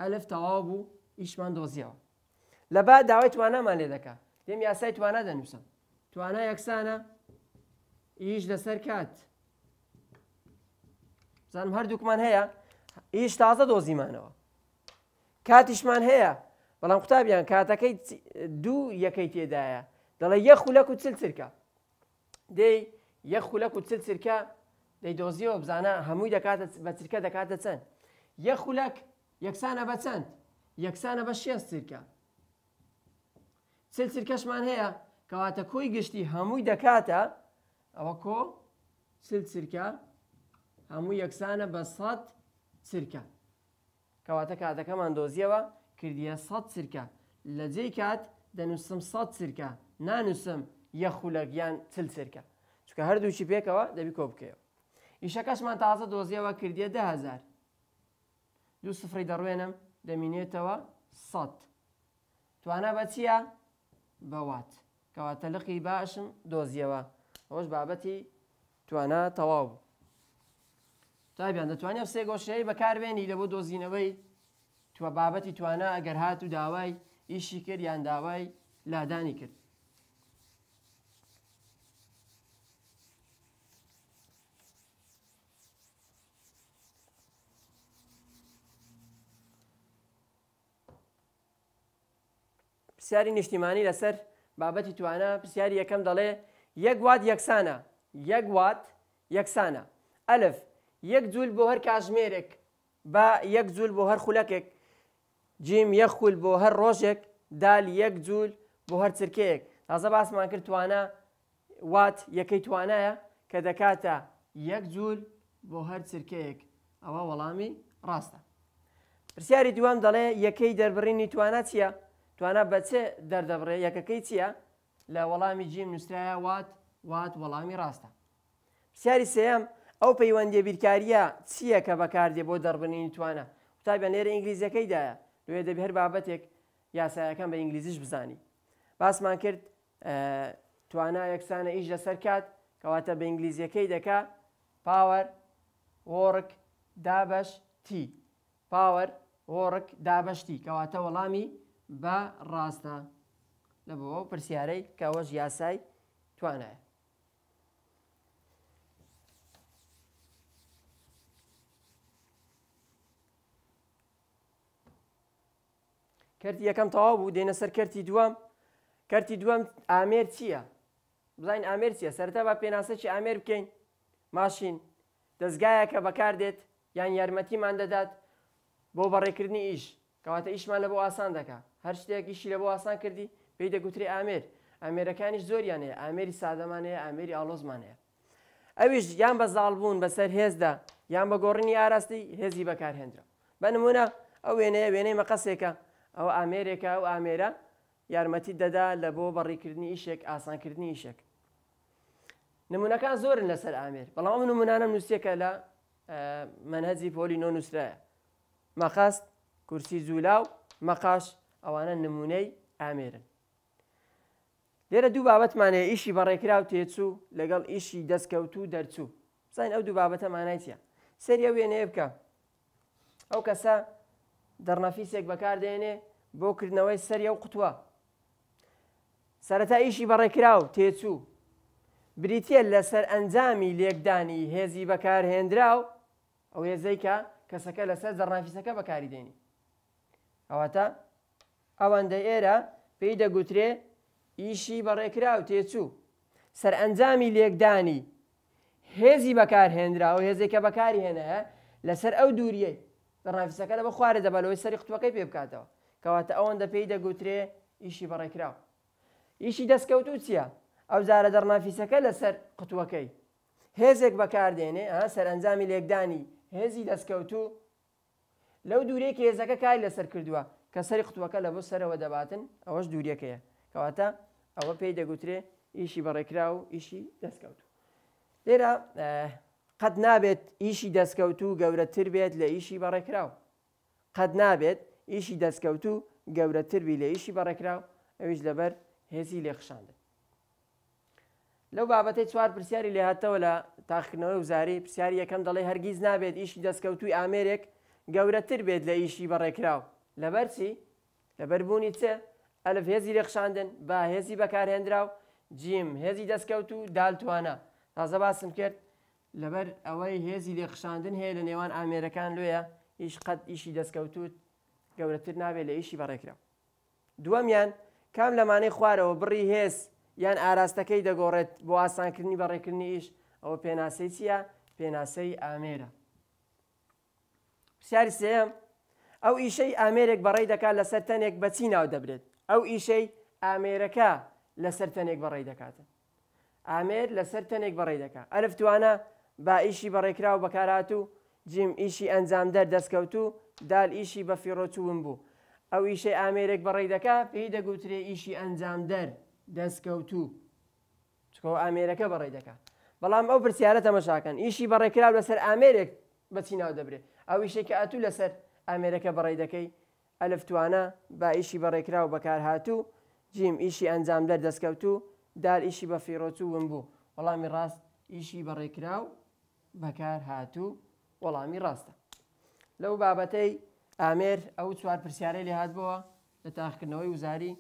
ئەلف تەواو بوو ئیشمان دۆزیەوە لە با داوای توانەمان لێ دەکات دێم یاسای توانە دەنووسم توانە یەکسانە ئیش لەسەر کات زانم هەردووکمان هەیە ئیش تازە دۆزیمانەوە کاتیشمان هەیە بەڵام قوتابیان کاتەکەی دوو یەکەی تێدایە دەڵێ یەخ خولەک و چل چرکە دەی یەخ خولەک و چل چرکە دەی دۆزیەوە بزانە هەمووی دەکاتە بە چرکە دەکاتە چەند یەخ خولەک یەکسانە بە چەند یەکسانە بە شێ چرکە سل چرکەشمان هەیە کەواتە کۆی گشتی هەمووی دەکاتە ئەوە کۆ سل چرکە هەموو یەکسانە بە سەد سرکە کەواتە کاتەکەمان دۆزیەوە کردیە 100 سرکە لە جێی کات دەنووسم 100 سرکە نانووسم یەخولەگیان چل سرکە چکە هەردووشی پێکەوە دەبی کۆ بکەوە ئیشەکەشمان تازە دۆزیەوە کردیە دههزار دوو سفری دەڕوێنم دەمینێتەوە 100 توانە بە چییە بەوات کەواتە لقی باشم دۆزیەوە ئەوش بابەتی توانە تەواو بوو تابیان دەتوانێت سێ گۆشەی بەکاربێنی لە بۆ دۆزینەوەی توە بابەتی توانە ئەگەر هات و داوای ئیشی کرد یان داوای لادانی کرد. پرسیاری نیشتیمانی لەسەر بابەتی توانە پرسیاری یەکەم دەڵێ یەک وات یەکسانە یەک وات یەکسانە ئەلف یەک جوول بۆ هەر کاژمێرێک بە یەک جوول بۆ هەر خولەکێک جیم یەخول بۆ هەر ڕۆژێک دال یەک جوول بۆ هەر چرکەیەک تازە باسمان کرد توانە وات یەکەی توانایە کە دەکاتە یەک جوول بۆ هەر چرکەیەک ئەوە وەڵامی ڕاستە پرسیاری دوام دەڵێ یەکەی دەربڕینی توانە چییە؟ توانە بەچێ دەردەبڕێ یەکەکەی چییە؟ لە وەڵامی جیم نووسراە وات وات وەڵامی ڕاستە. پرسیاری سەیەم ئەو پەیوەندی بیرکاریە چییە کە بەکاردێ بۆ دەربنی توانە تابە نێرە ئینگلیزیەکەیدایە دوێ دەبی هەر بابەتێک یاسایەکەم بە ئینگلیزیش بزانی باسمان کرد توانە یەکسانە ئیش لەسەر کات کەواتە بە ئینگلیزیەکەی دەکا پاوەەر وەڕک دابش تی پاوەەر وەڕک دابشتی کەواتە وەڵامی بە ڕاستە لە بۆ پرسیارەی کەەوەش یاسای توانایە کردی یەکەم تەواو بوو دێنە سەر کردی دووەم کردی دووەم ئامێر چییە؟ بزین ئامێر چیە سەرتا بە پێناسەی ئامێر بکەین ماشین دەستگایەکە بەکاردێت یان یارمەتیمان دەدات بۆ بەڕێکردنی ئیش کەواتە ئیشمان لە بۆ ئاسان دەکا هەر شتێکیشی لە بۆ ئاسان کردی پێی دەگوتری ئامێر ئامێرەکانیش زۆریان هەیە ئامێری سادەمانەیە ئامێری ئالۆزمان هەیە ئەویش یان بە زاڵبوون بەسەر هێزدا یان بە گۆڕنی ئاراستی هێزی بەکارهێنرا بە نمونە ئەو وێنەیە وێنەی مەقەسێکە ئەو ئامێرێکە ئەو ئامێرە یارمەتی دەدا لە بۆ بەڕیکردنی ئیشێک ئاسانکردنی ئیشێک نمونونەکان زۆرن لەسەر ئامێر بەڵام من منانم نووسێکە لە منهەجی پۆلی نۆ نووسرایە مەخاست کورسی زولاو مەقاش ئەوانە نمونەی ئامێرن لێرە دوو بابەتمانەیە ئیشی بەڕێکرا و تێچوو لەگەڵ ئیشی دەستکەوت و دەرچوو زین ئەو دوو بابەتە مانایتە سەریا وێنەیە بکە ئەو کەسە دەرنەفیسێک بەکاردێنێ بۆ کردنەوەی سەریە و قوتووە سەرەتا ئیشی بەڕێکرا و تێچوو بریتە لەسەر ئەنجامی لێکدانی هێزی بەکارهێنرا و ئەو هێزیکە کەسەکە لەسەر دەرنافیسەکە بەکاری دێنی ئەوەتە ئەوەندە ئێرە پێی دەگوترێ ئیشی بەڕێکرا و تێچوو سەر ئەنجامی لێکدانی هێزی بەکارهێنرا و هێزێکە بەکاری هێنە لەسەر ئەو دووریەی ڕایفسەکە لە بە خوارە دەبالەوەی سەری قوتوەکەی پێ بکاتەوە کەواتە ئەوەندە پێی دەگوترێ ئیشی بەڕێکرا ئیشی دەستکەوت و چییە؟ ئەو زارە دەرنافیسەکە لەسەر قوتوەکەی هێزێک بەکاردێنێ ئا سەرنجامی لێکدانی هێزی دەستکەوت و لەو دوورێک هێزەکە کای لەسەر کردووە کە سەری قوتوەکە لە بۆ سەرەوە دەباتن ئەوەش دوورەکەیە کەواتە ئەوە پێی دەگوترێ ئیشی بەڕێکرا و ئیشی دەستکەوت لێرە قەت نابێت ئیشی دەستکەوتو گەورەتر بێت لە ئیشی بەڕێکراو قەت نابێت ئیشی دەستکەوتو گەورەتربی لە ئیشی بەڕێکراو ئەویش لەبەر هێزی لێخشاندن لەو بابەتی چوار پرسیاری لێ هاتەوە لە تاخکردنەوەی وزاری پرسیاری یەکەم دەڵی هەرگیز نابێت ئیشی دەستکەوتوی ئامرێک گەورەتر بێت لە ئیشی بەڕێکراو لەبەرچی لەبەربوونی چێ ئەلف هێزی لێخشاندن با هێزی بەکارهێنراو جیم هێزی دەستکەوت و دالتوانە تازە باسم کرد لەبەر ئەوەی هێزی لێخشاندن هەیە لە نێوان ئامێرەکان لێە هیچ قەت ئیشی دەستکەوتوت گەورەتر نابێت لە ئیشی بەڕێکرا دووەمیان کام لەمانەی خوارەوە بڕی هێز یان ئاراستەکەی دەگۆڕێت بۆ ئاسانکردنی بەڕێکردنی ئیش ئەوە پێناسەی چییە پێناسەی ئامێرە پرسیاری سێم ئەو ئیشەی ئامێرێک بەڕێ دەکات لەسەر تەنێک بەچی ناو دەبرێت ئەو ئیشەی ئامێرەکە لەسەر تەنێک بەڕێ دەکاتە ئامێر لەسەر تەنێک بەڕێ دەکات ئەلف توانە با ئیشی بەڕێکرا و بەکارات و جیم ئیشی ئەنجام دەر دەستکەوت و دال ئیشی بە فیرۆچوون بوو ئەو ئیشەی ئامێرێک بەڕێ دەکا پێی دەگوترێ ئیشی ئەنجام دەر دەستکەوت و چکۆ ئامێرەکە بەڕێ دەکا بەڵام ئەو پرسیارە تەمەشاکەن ئیشی بەڕێکرا لەسەر ئامێرێک بەچی ناو دەبرێت ئەو ئیشێکە ئەتوو لەسەر ئامێرەکە بەڕێ دەکەی ئەلفتوانە با ئیشی بەڕێکرا و بەکار هاتوو جیم ئیشی ئەنجام دەر دەستکەوت و دار ئیشی بە فیرۆچوون بوو وەڵامی ڕاست ئیشی بەڕێکرا و بەکار هاتوو وەڵامی ڕاستە لەو بابەتەی ئامێر ئەو چوار پرسیارەی لێ هاتبووە لە تاقکردنەوەی وزاری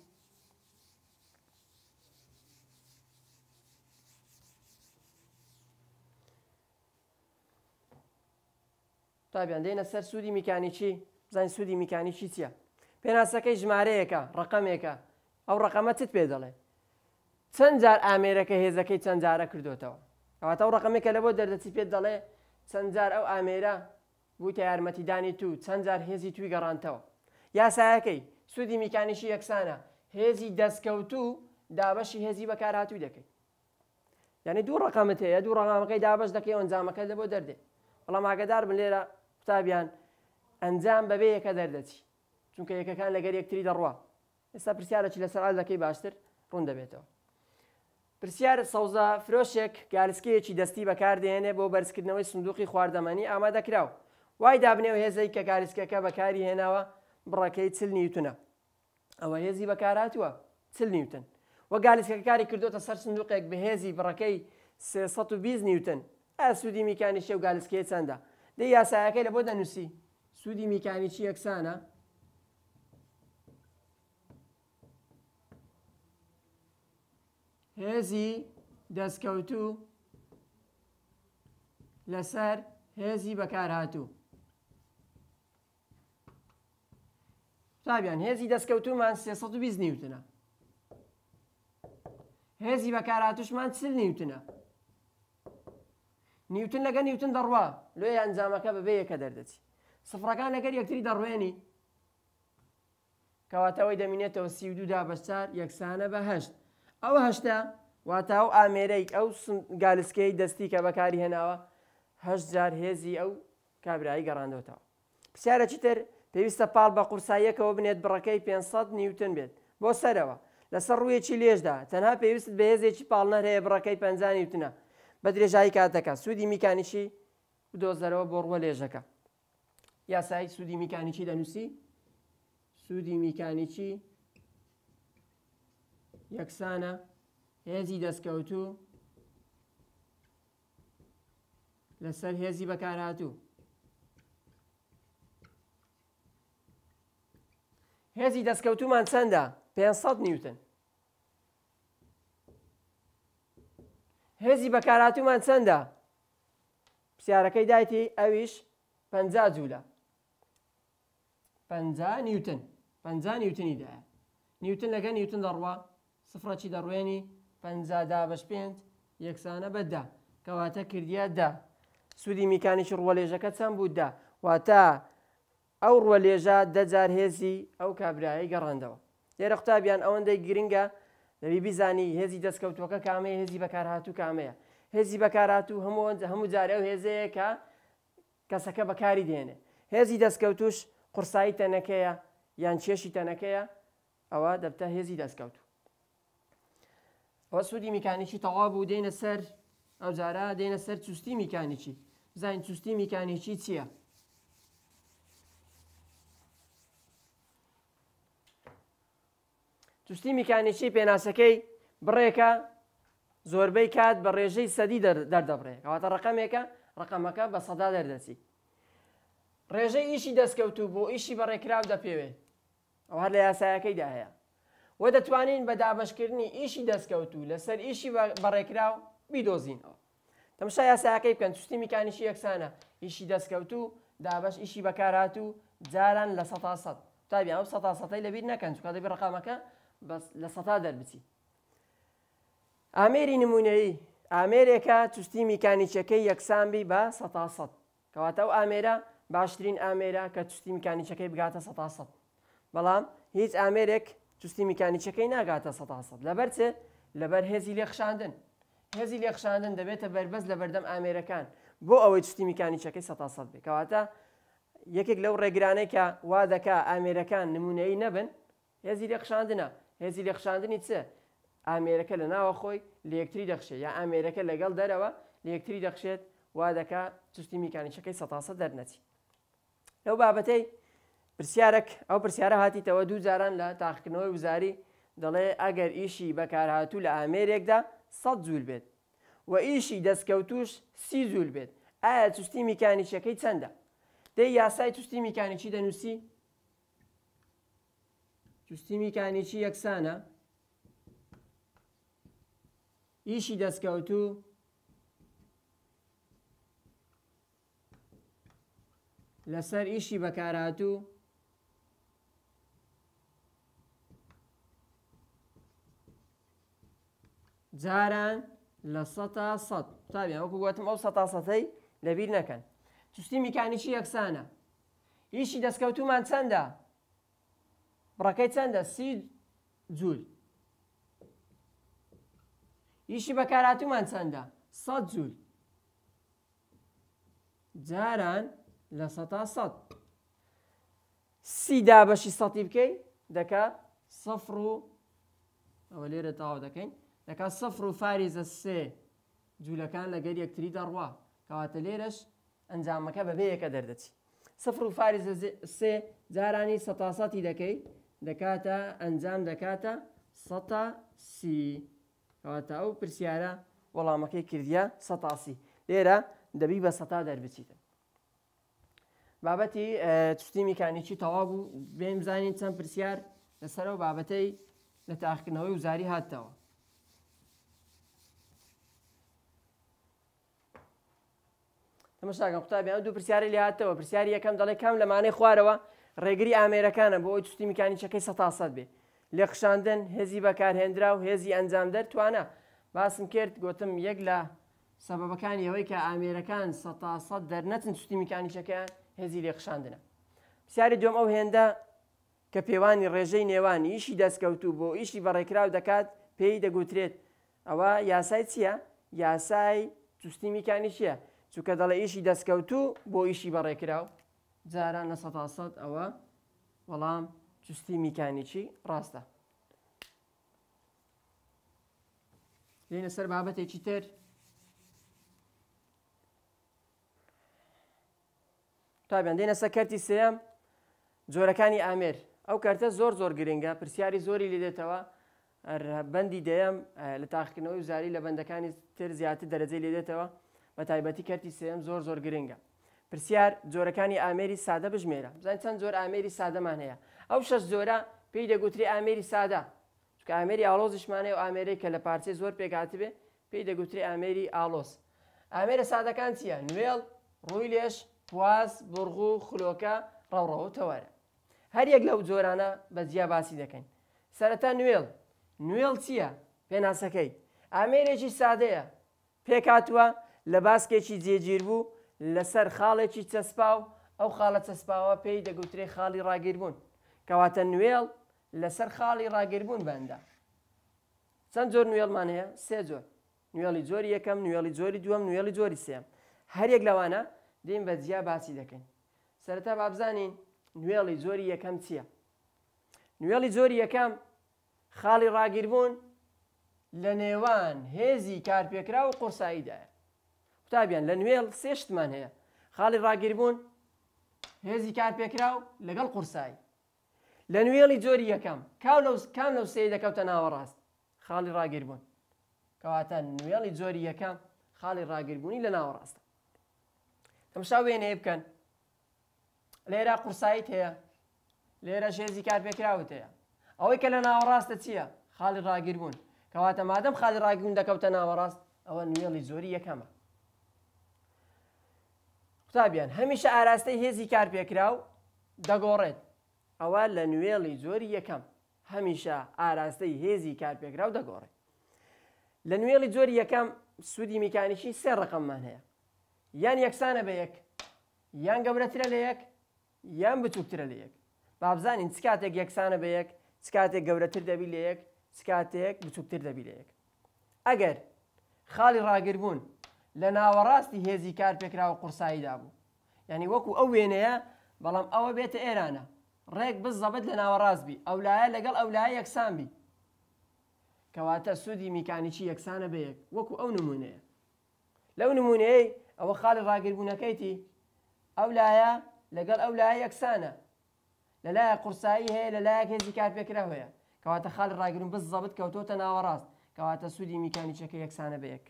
تابیان دێنە سەر سوودی میکانیکی زانین سوودی میکانیکی چییە پێناسەکەی ژمارەیەەکە ڕقمێکە ئەو ڕقەمە چت پێ دەڵێ چەند جار ئامێرەکە هێزەکەی چەند جارە کردوتەوە ئەواتە ئەو ڕقمێکە لە بۆ دەردەچی پێت دەڵێ چەندجار ئەو ئامێرە بووتە یارمەتیدانی تو چەندجار هێزی توی گەڕانتەوە یاسایەکەی سوودی میکانیشی یەکسانە هێزی دەستکەوتو دابەشی هێزی بەکارهاتوی دەکەیت یعنی دوو ڕقامت هەیە دوو ڕقامەکەی دابش دەکەی ئەنجامەکە لە بۆ دەردێ بەڵام ئاگدار بن لێرە قوتابیان ئەنجام بەبێ یەکە دەردەچی چونکە یەکەکان لەگەر یەکتری دەڕوا ئێستا پرسیارە چی لەسەر ئازەکەی باشتر ڕوون دەبێتەوە پرسیار سەوزە فرۆشێک گالسکەیەکی دەستی بەکاردێنێ بۆ بەرزکردنەوەی سندوقی خواردەمەنی ئامادەکراوە وای دابنێەوە هێزەی کە گالسکەکە بەکاری هێناوە بڕەکەی چل نیوتونە ئەوە هێزی بەکاراتوە چل نیوتن وە گالسکەکاری کردوتە سەر سندوقێک بەهێزی بڕەکەی 120 نیوتن ئا سوودی میکانی شێو گالسکەی چەندە دەی یاسایەکەی لە بۆ دەنووسی سوودی میکانی چی یەکسانە هێزی دەستکەوتوو لەسەر هێزی بەکارهاتوو. تابیان هێزی دەستکەوتومان 320 نیوتنە. هێزی بەکارهاتوشمان چل نیوتنە. نیوتن لەگە نیوتن دەڕوا لێ ئەنجامەکە بەبێ یەکە دەردەچی. سفرەکان لەگەر یەکتری دەڕوێنی. کەواتەوەی دەمینێتەوە سی دودا بەچار یەکسانە بەهشت. ئەوە هەشتا واتە ئەو ئامێرەیک ئەو گالسکەی دەستی کە بەکاری هێناوە هەشت جار هێزی ئەو کابرایی گەڕاندەوەتەوە پرسیارە چیتر پێویستە پاڵ بە قورساییەکەوە بنێت بڕەکەی 500 نیوتن بێت بۆ سەرەوە لەسەر ڕوویەکی لێشدا تەنها پێویست بەهێزێکی پاڵنەر هەیە بڕەکەی پێ نیوتنە بە درێژایی کاتەکە سوودی میکانیشی بدۆزەرەوە بۆ ڕوە لێژەکە یاسایی سوودی میکانیکی دەنووسی سوودی میکانیکی یەکسانە هێزی دەستکەوتوو لەسەر هێزی بەکارهاتوو هێزی دەستکەوتومان چەندە 500 نیوتن هێزی بەکارهاتوومان چەندە پرسیارەکەی دایتی ئەویش 50 جوولە 50 نیوتن 50 نیوتنی دایە نیوتن لەگە نیوتن دەڕوە سفرەکی دەڕوێنی پدا بەش پێنج یەکسانە بەدا کەواتە کردیادا سوودی میکانیشی ڕوەلێژەکە چەند بوودا واتە ئەو ڕوەلێژە دەجار هێزی ئەو کابرایی گەڕندەوە لێرە قوتابیان ئەوەندەی گرنگە دەبی بیزانی هێزی دەستکەوتوەکە کامەیە هێزی بەکارهاتوو کامەیە هێزی بەکارهاتوو هەموو هەموو جارە و هێزەیە کە کەسەکە بەکاری دێنێ هێزی دەستکەوتوش قورسایی تەنەکەیە یان چێشی تەنەکەیە ئەوە دەبتە هێزی دەستکەوتو ئەوە سوودی میکانیکی تەوا بوو دێنە سەر ئەو جارە دێنە سەر چوستی میکانیکی زین چوستی میکانیکی چییە؟ چوستی میکانیکی پێناسەکەی بڕێکە زۆربەی کات بە ڕێژەی سەدی دەردەبڕێ ئەواتە ڕقمێکە ڕقمەکە بە سەدا دەردەچی ڕێژەی ئیشی دەستکەوتوو بۆ ئیشی بەڕێکراو دەپێوێت ئەو هەر لە یاسایەکەیدا هەیە و دەتوانین بە دابشکردنی ئیشی دەستکەوتو لەسەر ئیشی بەڕێکراو بیدۆزینەوە تەمشا یاساەکەی بکەن سوستی میکانیشی یەکسانە ئیشی دەستکەوتو دابش ئیشی بەکارات و جاران لە سە سە تابی ئەو سە سەی لەبیر نەکەن چکە دەبێت ڕقامەکە لە سەتا دەربچی ئامێری نمونەی ئامێرێکە توستی میکانیچەکەی یەکسانبی بە سە سە کەواتە ئەو ئامێرە باشترین ئامێرە کە توستی میکانیچەکەی بگاتە سە سە بەڵام هیچ ئامێرێک توستی میکانیچەکەی ناگاتە سەد لەبەر چێ لەبەر هێزی لێخشاندن هێزی لێخشاندن دەبێتە بەربەز لە بەردەم ئامێرەکان بۆ ئەوەی توستی میکانیچەکەی سەد بێ کەواتە یەکێک لەو ڕێگرانەی کە وا دەکا ئامێرەکان نمونەی نەبن هێزی لێخشاندنە هێزی لێخشاندنی چێ ئامێرەکە لە ناوە خۆی لەکتری دەخشێت یا ئامێرەکە لەگەڵ دەرەوە لەکتری دەخشێت وا دەکا توستی میکانیچەکەی سەد دەرنەچی لەو بابەتەی پرسیارێک ئەو پرسیارە هاتیتەوە دوو جاران لە تاقکردنەوەی وزاری دەڵێ ئەگەر ئیشی بەکارهاتوو لە ئامێرێکدا سەد زول بێت و ئیشی دەستکەوتوش سی زول بێت ئایا چستی میکانیشەکەی چەندە دەی یاسای چستی میکانیکی دەنووسی چستی میکانیکی یەکسانە ئیشی دەستکەوتوو لەسەر ئیشی بەکارهاتوو جاران لە سە تا سە تابیان وەکو گوتم ئەو سە تا سەەی لەبیر نەکەن توستی میکانیکی یەکسانە هیچی دەستکەوتومان چەندە بڕەکەی چەندە سی جوول ئیشی بەکاراتومان چەندە سە جوول جاران لە سە تا سە سی دابەشی سەتی بکەی دەکات سەفر و ئەوە لێرە تاوا دەکەین دەکات سەفر و فاریزە سێ جوولەکان لەگەر یەکتری دەڕوا کەواتە لێرەش ئەنجامەکە بەبەیەکە دەردەچی سفر و فاریزە سێ جارانی سەتاسەتی دەکەی دەکاتە ئەنجام دەکاتە سەتا سی کەواتە ئەو پرسیارە وەڵامەکەی کردیە سەتاسی لێرە دەبی بە سەتا دەربچیتە بابەتی چشتی میکانێکی تەواو بوو بێم زانین چەند پرسیار لەسەر و بابەتەی لە تاخکردنەوەی وزاری هاتەوە ئەمەش ناکەم قوتابیان دوو پرسیاری لە هاتەوە پرسیاری یەکەم دەڵێ کام لەمانەی خوارەوە ڕێگری ئامێرەکانە بۆ ئەوی توستی میکانیچەکەی سەتاسەد بێ لێ خشاندن هێزی بەکارهێنرا و هێزی ئەنجام دەرتوانە باسم کرد گوتم یەک لە سەبەکانی ئەوەی کە ئامێرەکان سەتاسەد دەرنەچن توستی میکانیچەکەیان هێزی لێ خشاندنە پرسیاری دوم ئەو هێندە کە پێوانی ڕێژەی نێوانی ئیشی دەستکەوتو بۆ ئیشی بەڕێکراو دەکات پێی دەگوترێت ئەوە یاسای چییە؟ یاسای توستی میکانی چییە؟ چونکە دەڵێ ئیشی دەستکەوتو بۆ ئیشی بەڕێکراو جاران لە سەد ئەوە وەڵام جستی میکانیکی ڕاستە لێنە سەر بابەتێکی تر تابیان دێنە سەکەرتی سێم جۆرەکانی ئامێر ئەو کارتە زۆر زۆر گرنگە پرسیاری زۆری لێدێتەوە بەندی دەیەم لە تاقکردنەوەی زاری لە بەندەکانی تر زیاتر دەرەجێ لێدێتەوە بە تایبەتی کەرتی سم زۆر زۆر گرنگە پرسیار جۆرەکانی ئامێری سادە بژمێرە بزان چەند زۆر ئامێری سادەمان هەیە ئەو شەش زۆرە پێی دەگوتری ئامێری سادە چکە ئامێری ئالۆزیشمانەیە و ئامێرەی کە لە پارچێ زۆر پێگاتبێ پێی دەگوتری ئامێری ئالۆس ئامێرە سادەکان چییە نوێڵ ڕووی لێش پواز بڕغو خلۆکە ڕەڕەوە تەوارە هەر یەک لەو جۆرانە بە جیا باسی دەکەین سەرەتا نوێڵ نوێڵ چییە پێناسەکەی ئامێرێکی سادەیە پێکاتوە لە باسکێکی جێگیر بوو لەسەر خاڵێکی چەسپاو ئەو خاڵە چەسپاوە پێی دەگوترێ خاڵی ڕاگیربوون کەواتە نوێڵ لەسەر خاڵی ڕاگیربوون بەندا چەند زۆر نوێڵمان هەیە سێ زۆر نوێڵی زۆری یەکەم نوێڵی زۆری دووەم نوێڵی زۆری سێم هەرێک لەوانە دێن بە جیا باسی دەکەین سەرەتا بابزانین نوێڵی زۆری یەکەم چییە نوێڵی زۆری یەکەم خاڵی ڕاگیربوون لە نێوان هێزی کارپێکرا و قورساییدایە قوتابیان لە نوێڵ سێشتمان هەیە خاڵی ڕاگیربوون هێزی کار پێکراو لەگەڵ قورسایی لە نوێڵی جۆری یەکەم کام لەو سەی دەکەوتە ناوەڕاست خاڵی ڕاگیربوون کەواتە نوێڵی جۆری یەکەم خاڵی ڕاگیربوونی لە ناوەڕاستە تەمشا وێنێ بکەن لێرە قورسایت هەیە لێرە شێزی کار پێکراوت هەیە ئەوەی کە لە ناوەڕاستە چییە خاڵی ڕاگیربوون کەواتە مادەم خاڵی ڕاگیون دەکەوتە ناوەڕاست ئەوە نوێڵی زۆری یەکەمە قوتابیان هەمیشە ئاراستەی هێزی کارپێکرا و دەگۆڕێت ئەوە لە نوێڵی زۆری یەکەم هەمیشە ئاراستەی هێزی کارپێکرا و دەگۆڕێت لە نوێڵی زۆری یەکەم سوودی میکانیشی سێ ڕقممان هەیە یان یەکسانە بە یەک یان گەورەترە لە یەک یان بچووکترە لە یەک بابزانین چ کاتێک یەکسانە بە یەک چ کاتێک گەورەتر دەبی لە یەک چ کاتێک بچووکتر دەبی لە یەک ئەگەر خاڵی ڕاگربوون لە ناوەڕاستی هێزی کار پێکراوە قورساییدا بوو یعنی وەکو ئەو وێنەیە بەڵام ئەوە بێتە ئێرانە ڕێک بز زەبت لە ناوەڕاستبی ئەو لایە لەگەڵ ئەو لای یەکسانبی کەواتە سوودی میکانیکی یەکسانە بەیەک وەکو ئەو نمونەیە لەو نمونەیە ئەوە خاڵی ڕاگربوونەکەیتی ئەو لایە لەگەڵ ئەو لای یەکسانە لەلایە قورسایی هەیە لەلایەک هێزی کارپێکرا هەیە کەواتە خاڵ ڕاگرون بز زەبت کەوتۆتە ناوەڕاست کەواتە سوودی میکانیچەکە یەکسانە بەیەک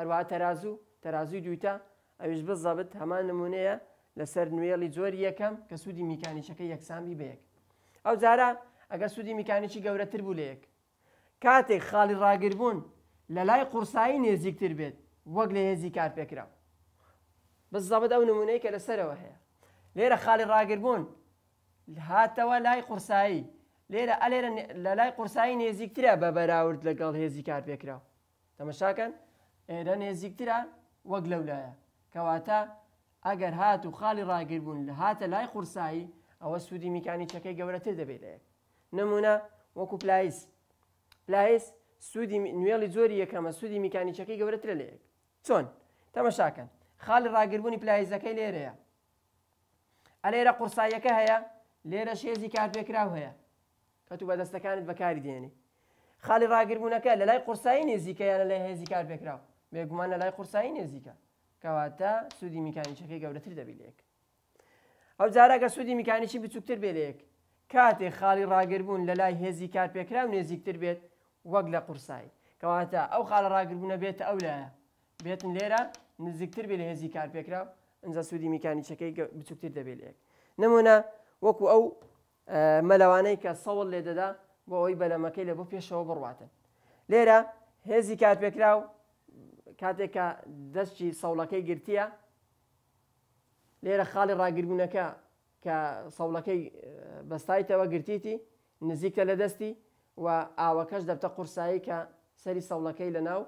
هەروەها تەرازوو تەرازوی دویتە ئەوش بزەبت هەمان نمونەیە لەسەر نوێڵی زۆری یەکەم کە سوودی میکانیشەکە یەکسانبی بەیەک ئەو جارە ئەگە سوودی میکانیکی گەورەتر بوو لە یەک کاتێک خاڵی ڕاگربوون لە لای قورسایی نێزیکتر بێت وەک لە هێزی کار پێکرا بزەبت ئەو نمونەی کە لەسەرەوە هەیە لێرە خاڵی ڕاگربوون هاتەوە لای قورسایی لێرە ئەلێرە لە لای قورسایی نێزیکترە بە بەراورد لەگەڵ هێزی کار پێکرا تەمەشاکەن ئێرە نێزیکترە وەک لەولایە کەواتە ئەگەر هات و خاڵی ڕاگیربوون لە هاتە لای قورسایی ئەوە سوودی میکانیکەکەی گەورەتر دەبێت لەیەک نمونە وەکو پلایس پلایس سوودی نوێڵی زۆری یەکەمە سوودی میکانیچەکەی گەورەتر لەیەک چۆن تەمەشاکەن خاڵی ڕاگربوونی پلایزەکەی لێرەیە ئەلێرە قورسایەکە هەیە لێرە شێزی کارپێکراو هەیە کە تو بەدەستەکانت بەکاری دێنی خاڵی ڕاگربوونەکە لە لای قورسایی نێزیکەیانە لای هێزی کارپێکراوە بێگومان لە لای قورسایی نێزیکە کەواتە سوودی میکانیشەکەی گەورەتر دەبی لێک ئەو جاراگە سوودی میکانیشی بچووکتر بێلێک کاتێک خاڵی ڕاگربوون لە لای هێزی کارپێکرا و نێزیکتر بێت وەک لە قورسایی کەواتە ئەو خاڵە ڕاگربوونە بێتە ئەو لایە بێتن لێرە نزیکتر بێت لە هێزی کارپێکرا ئەجا سوودی میکانیچەکەی بچووکتر دەبێت لێک نمونە وەکو ئەو مەلەوانەی کە سەوڵ لێ دەدا بۆ ئەوی بەلەمەکەی لە بۆ پێشەوە بڕواتن لێرە هێزی کارپێکرا و کاتێککە دەستی سەوڵەکەی گرتیە لێرە خاڵی ڕاگربوونەکە کە سەوڵەکەی بەستایتەوە گرتیتی نزیکە لە دەستی و ئاوەکەش دەبتە قورسایی کە سەری سەوڵەکەی لە ناو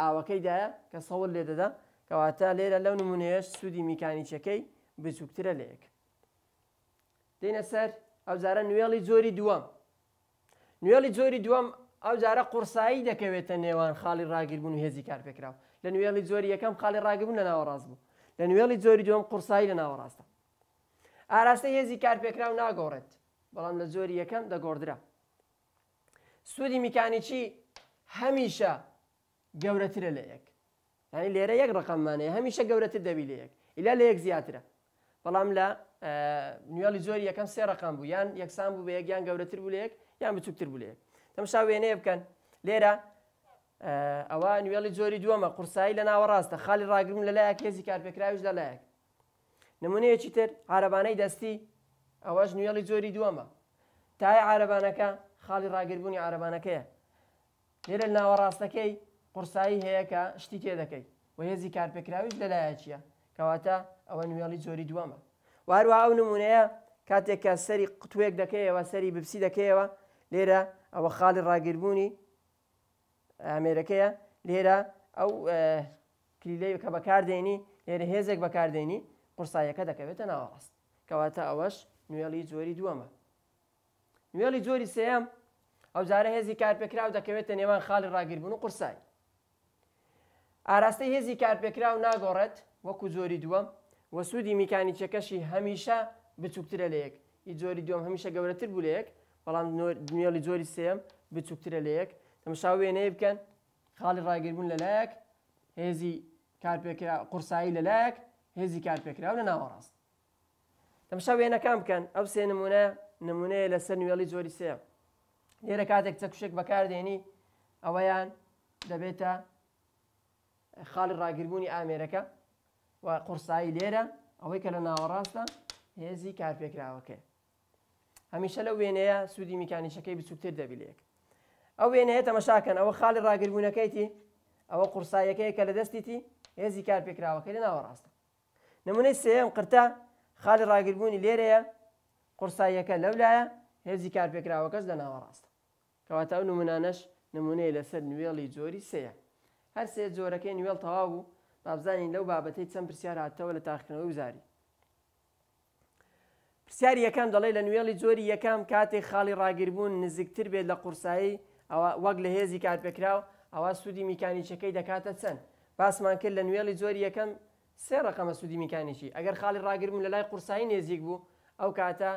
ئاوەکەیدایە کە سەوڵ لێ دەدا کەواتە لێرە لەو نمونەیەش سوودی میکانیچەکەی بچووکترە لەیەک. دێنە سەر ئەوزارە نوێڵی زۆری دووەم. نوێڵی زۆری دووەم ئەو جارە قورسایی دەکەوێتە نێوان خاڵی ڕاگیربوون و هێزی کارپێکراوە لە نوێڵی زۆری یەکەم خاڵی ڕاگەبوون لە ناوەڕاست بوو لە نوێڵی زۆری دوم قورسایی لە ناوەڕاستە ئاراستە هێزی کارپێکراو ناگۆڕێت بەڵام لە زۆری یەکەم دەگۆدرا سوودی میکانیکی هەمیشە گەورەترە لە یەک ینی لێرە یەک ڕقممانەیە هەمیشە گەورەتر دەبی لە یەک ئیلا لە یەک زیاترە بەڵام لە نوێڵی زۆری یەکەم سێ ڕقام بوو یان یەکسان بوو بە یەک یان گەورەتر بوو لە یەک یان بچووکتر بوو لە یەک تەمشا وێنەیە بکەن لێرە ئەوە نوێڵی جۆری دووەمە قورسایی لە ناوەڕاستە خالی ڕاگرم لە لایە کێزی کارپێکراویش لەلایەک نمونەیەکی تر عربانەی دەستی ئەوەش نوێڵی جۆری دووەمە تای عربانەکە خاڵی ڕاگربوونی عربانەکەیە لێرە ناوەڕاستەکەی قورسایی هەیە کە شتی تێ دەکەی و هێزی کارپێکراویش لەلایە چییە کەواتە ئەوە نوێڵی جۆری دووەمە وارووا ئەو نمونەیە کاتێک کە سەری قوتوێک دەکەیەوە سەری بپسی دەکەیەوە لێرە ئەوە خاڵی ڕاگیربوونی ئامێرەکەیە لێرە ئەو کلیلەی کە بەکاردێنی لێرە هێزێک بەکاردێنی قورسایەکە دەکەوێتە ناوەڕاست کەواتە ئەوەش نوێڵی جۆری دووەمە نوێڵی جۆری سم ئەو جارە هێزی کارپێکراو دەکەوێتە نێوان خاڵی ڕاگیربوون و قورسایی ئاراستەی هێزی کارپێکراو ناگۆڕێت وەکو زۆری دووەم وە سوودی میکانیچەکەشی هەمیشە بچووکترە لەیەک ئی جۆری دووەم هەمیشە گەورەتر بولەیەک بەڵام دنیای زۆری سێم بچووکترە لە یەک تەمەشا وێنەیە بکەن خاڵی ڕاگیربوون لەلایەک هێزی کارپێکرا قورسایی لەلایەک هێزی کارپێکرا و لە ناوەڕاست تەمەشا وێنەکان بکەن ئەو سێ نمونە نمونەیە لەسەر نوێڵی زۆری سێ لێرە کاتێک چەکوشێک بەکاردێنی ئەوەیان دەبێتە خاڵی ڕاگیربوونی ئامێرەکە و قورسایی لێرە ئەوەی کە لە ناوەڕاستە هێزی کارپێکراوەکەی هەمیشە لە وێنەیە سوودی میکانیشەکەی بچووکتر دەبیلێک ئەو وێنەیە تەمەشاکەن ئەوە خاڵی ڕاگربوونەکەیتی ئەوە قورسایەکەی کە لە دەستیتی هێزی کار پێکراوەکە لە ناوەڕاستە نمونەی سێم قرتە خاڵی ڕاگربوونی لێرەیە قورسایەکە لەولایە هێزی کار پێکراوەکەس لە ناوەڕاستە کەواتە ئەو نمونانەش نمونەیە لەسەر نوێڵی جۆری سەیە هەر سێ جۆرەکەی نوێڵ تەواو بوو بابزانین لەو بابەتەی چەند پرسیار هاتەوە لە تاخکردنەوە وزاری پرسیاری یەکەم دەڵێ لە نوێڵی جۆری یەکەم کاتێک خاڵی ڕاگیربوون نزیکتر بێت لە قورسایی ئەوە وەک لە هێزی کارپێکراو ئەوە سوودی میکانیچەکەی دەکاتە چەند باسمان کرد لە نوێڵی جۆری یەکەم سێ ڕقەمە سوودی میکانیکی ئەگەر خاڵی ڕاگرم لە لای قورسایی نێزیک بوو ئەو کاتە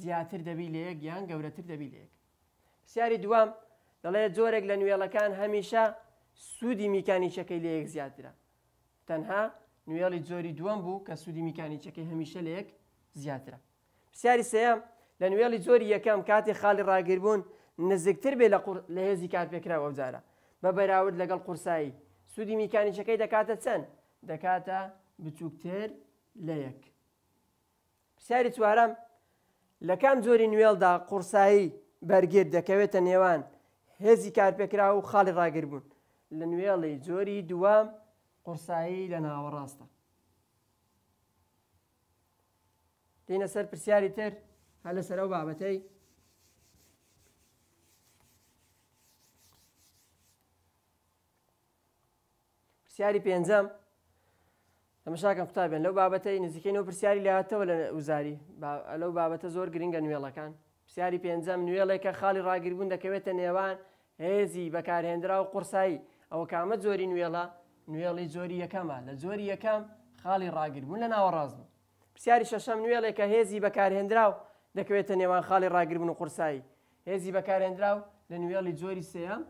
زیاتر دەبی لەیەک یان گەورەتر دەبی لەیەک پرسیاری دوام دەڵێت جۆرێک لە نوێڵەکان هەمیشە سوودی میکانیچەکەی لەیەک زیاترە تەنها نوێڵی جۆری دووەم بوو کە سوودی میکانیچەکەی هەمیشە لەیەک زیاترە پرسیاری سەیەم لە نوێڵی زۆری یەکەم کاتی خاڵی ڕاگیربوون نزیکتر بێ لە هێزی کارپێکراوە بجارە بە بەراورد لەگەڵ قورسایی سوودی میکانیشەکەی دەکاتە چەند دەکاتە بچووکتر لە یەک. پرسیاری چوارەم لە کام زۆری نوێڵدا قورسایی بەرگێر دەکەوێتە نێوان هێزی کارپێکرا و خاڵی ڕاگربوون لە نوێڵی جۆری دووەم قورسایی لە ناوەڕاستە. دێنە سەر پرسیاری تر هە لەسەر ئەو بابەتەی پرسیاری پێنجەم تەمەشاکەم قوتابێن لەو بابەتەی نزیکەین و پرسیاری لاتەوە لە وزاری لەو بابەتە زۆر گرنگە نوێڵەکان پرسیاری پێنجەم نوێڵێکە خاڵی ڕاگیربوون دەکەوێتە نێوان هێزی بەکارهێنرا و قورسایی ئەوە کامە زۆری نوێڵە نوێڵی زۆری یەکەمە لە زۆری یەکەم خاڵی ڕاگیربوون لە ناوەڕاستبوو پرسیاری شەشەم نوێڵێککە هێزی بەکارهێنراو دەکەوێتە نێوان خاڵی ڕاگربن و قورسایی هێزی بەکارهێنراو لە نوێڵی جۆری سەیەم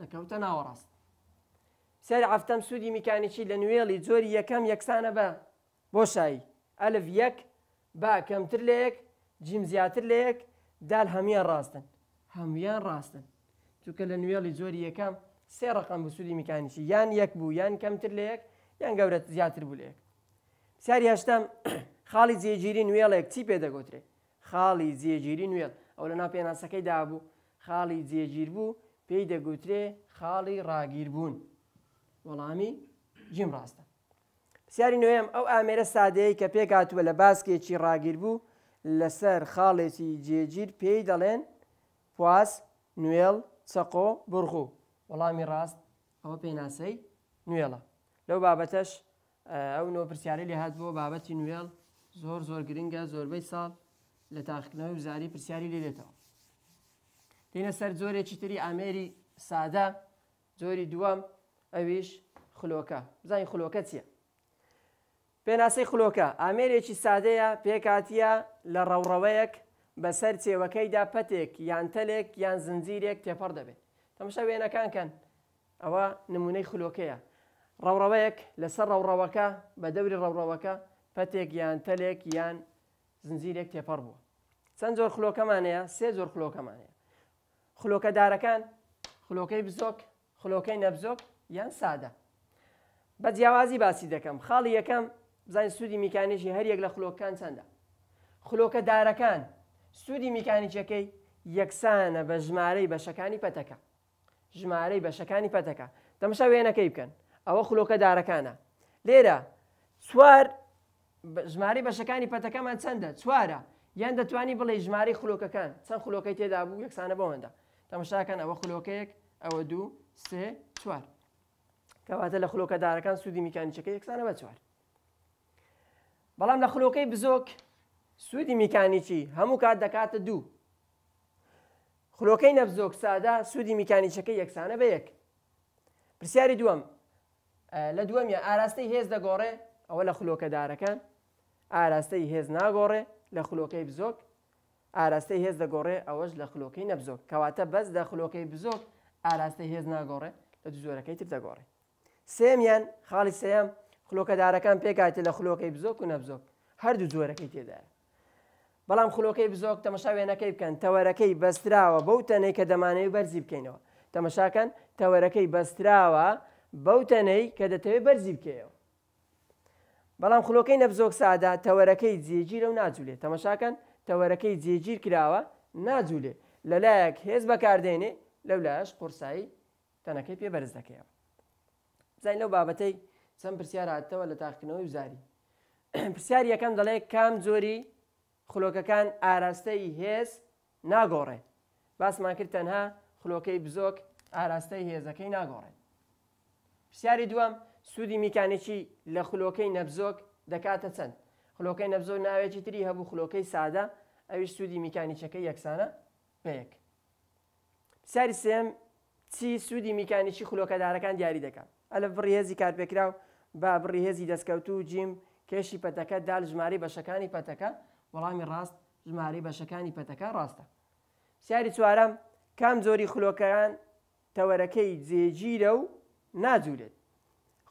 دەکەوتە ناوەڕاست سەر ئەفتەم سوودی میکانیکی لە نوێڵی جۆری یەکەم یەکسانە بە بۆشایی ئەلف یەک با کەمتر لەیەک جیم زیاتر لەیەک دال هەمیان ڕاستن هەمویان ڕاستن چونکە لە نوێڵی جۆری یەکەم سێ ڕقم بە سوودی میکانیکی یان یەک بوو یان کەمتر لەیەک یان گەورە زیاتر بوو لەیەک ساری هەشتم خاڵی جێگیری نوێڵێک چی پێدەگوترێ خاڵی جێگیری نوێڵ ئەو لە ناپێناسەکەی دابوو خاڵی جێگیر بوو پێی دەگوترێ خاڵی ڕاگیر بوون وەڵامی جیم ڕاستە پرسیاری نوێم ئەو ئامێرە سادەیە کە پێکاتوە لە باسکێکی ڕاگیر بوو لەسەر خاڵێکی جێگیر پێی دەڵێن پواز نوێڵ چەقۆ بڕغوو وەڵامی ڕاست ئەوە پێناسەی نوێڵە لەو بابەتەش ئەو نۆ پرسیاری لێ هات بۆ بابەتی نوێڵ زۆر زۆر گرنگە زۆربەی ساڵ لە تاقیکردنەوەی وزاری پرسیاری لێتەوە دینە سەر زۆرێکی تری ئامێری سادە زۆری دووەم ئەویش خلۆکە بزانین خلۆکە چییە پێناسەی خلۆکە ئامێرێکی سادەیە پێکاتیە لە ڕەوڕەوەیەک بەسەر چێوەکەیدا پەتێک یان تەلێک یان زنجیرێک تێپەڕ دەبێت تەمەشە وێنەکانکەن ئەوە نمونەی خلۆکەیە ڕەوڕەوەیەک لەسەر ڕەوڕەوەکە بە دەوری ڕەوڕەوەکە پەتێک یان تەلێک یان زنجیرێک تێپەڕ بووە چەند زۆر خلۆکەمانەیە سێ زۆر خلۆکەمانەیە خلۆکە دارەکان خلۆکەی بزۆک خلۆکەی نەبزۆک یان سادە بە جیاوازی باسی دەکەم خاڵی یەکەم بزانین سوودی میکانێکی هەریەک لە خلۆکان چەندە خلۆکە دارەکان سوودی میکانیکەکەی یەکسانە بە ژمارەی بەشەکانی پەتەکە ژمارەی بەشەکانی پەتەکە تەمەشا وێنەکەی بکەن ئەوە خلۆکە دارەکانە لێرە چوار ژماری بەشەکانی پەتەکەمان چەندە چوارە یان دەتوانی بڵێ ژماری خلۆکەکان چەند خلۆکەی تێدا بوو یەکسانە بەوەندا تەمەشاکەن ئەوە خلۆکەیەک ئەوە دوو سێ چوار کەواتە لە خلۆکەدارەکان سوودی میکانیچەکە یەکسانە بە چوار بەڵام لە خلۆکەی بزۆک سوودی میکانیکی هەموو کات دەکاتە دوو خلۆکەی نەبزۆک سادا سوودی میکانیچەکە یەکسانە بە یەک پرسیاری دووەم لە دووەم یا ئاراستەی هێز دەگۆڕێ ئەوە لە خلۆکەدارەکان ئاراستەی هێز ناگۆڕێ لە خلۆکەی بزۆک ئاراستەی هێز دەگۆڕێ ئەوەش لە خلۆکەی نەبزۆک کەواتە بەس دە خلۆکەی بزۆک ئاراستەی هێز ناگۆڕێ لە زۆرەکەی تر دەگۆڕێ سێمیان خاڵی سەیەم خلۆکەدارەکان پێکاتێ لە خلۆکەی بزۆک و نەبزۆک هەردوو جۆرەکەی تێدایە بەڵام خلۆکەی بزۆک تەمەشا وێنەکەی بکەن تەوەرەکەی بەستراوە بەو تەنەی کە دەمانەوە بەرزی بکەینەوە تەمەشاکەن تەوەرەکەی بەستراوە بەو تەنەی کە دەتەوێت بەرزی بکەیەوە بەڵام خلۆکەی نەبزۆک سادا تەوەرەکەی جێگیرە و ناجوولێ تەمەشاکەن تەوەرەکەی جێگیر کراوە ناجوولێ لەلایەک هێز بەکاردێنێ لەولایش قورسایی تەنەکەی پێبەرز دەکەیەوە زین لەو بابەتەی چەند پرسیار هاتەوە لە تاقکردنەوەی وزاری پرسیار یەکەم دەڵێ کام زۆری خلۆکەکان ئاراستەی هێز ناگۆڕێ باسمان کرد تەنها خلۆکەی بزۆک ئاراستەی هێزەکەی ناگۆڕێ پرسیاری دووەم سوودی میکانێکی لە خلۆکەی نەبزۆک دەکاتە چەند خلۆکەی نەبزۆر ناوێکی تری هەبوو خلۆکەی سادە ئەویش سوودی میکانیچەکەی یەکسانە بەیەک پرسیاری سێم چی سوودی میکانیکی خلۆکەدارەکان دیاری دەکات ئەلە بڕێزی کارپێکرا و با بڕێزی دەستکەوت و جیم کێشی پەتەکە دال ژماری بەشەکانی پەتەکە وەڵامی ڕاست ژماری بەشەکانی پەتەکە ڕاستە پرسیاری چوارەم کام زۆری خلۆکەیان تەوەرەکەی جێگیرە و ناجوولێت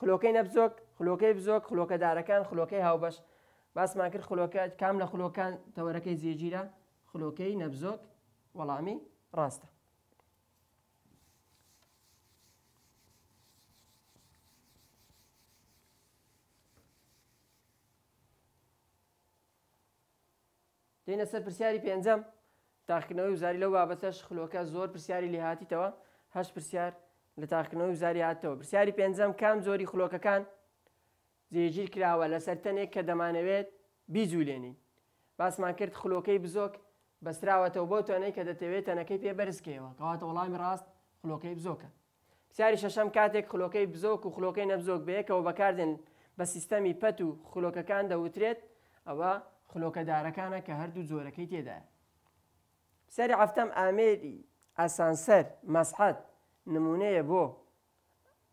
خلۆکەی نەبزۆک خلۆکەی بزۆک خلۆکەدارەکان خلۆکەی هاوبەش باسمان کرد خلۆکە کام لە خلۆکان تەوەرەکەی زیێگیرە خلۆکەی نەبزۆک وەڵامی ڕاستە دێنە سەر پرسیاری پێنجەم تاخکردنەوەی وزاری لەو بابەتەش خلۆکە زۆر پرسیاری لێهاتیتەوە هەش پرسیار لە تاقکردنەوەی زاری هاتەوە پرسیاری پێنجەم کام زۆری خلۆکەکان جێگیر کراوە لە سەرتەنێک کە دەمانەوێت بیجوولێنین باسمان کرد خلۆکەی بزۆک بەستراوەتەوە بۆ توانەی کە دەتەوێت تەنەکەی پێ بەرزکەوە کەواتە وەڵامی ڕاست خلۆکەی بزۆکە پرسیاری شەشەم کاتێک خلۆکەی بزۆک و خلۆکەی نەبزۆک بەیەکەوە بەکاردێن بە سیستەمی پەت و خلۆکەکان دەوترێت ئەوە خلۆکەدارەکانە کە هەردوو جۆرەکەی تێدایە سەری هەفتەم ئامێری ئاسانسەر مەسحەت نمونەیە بۆ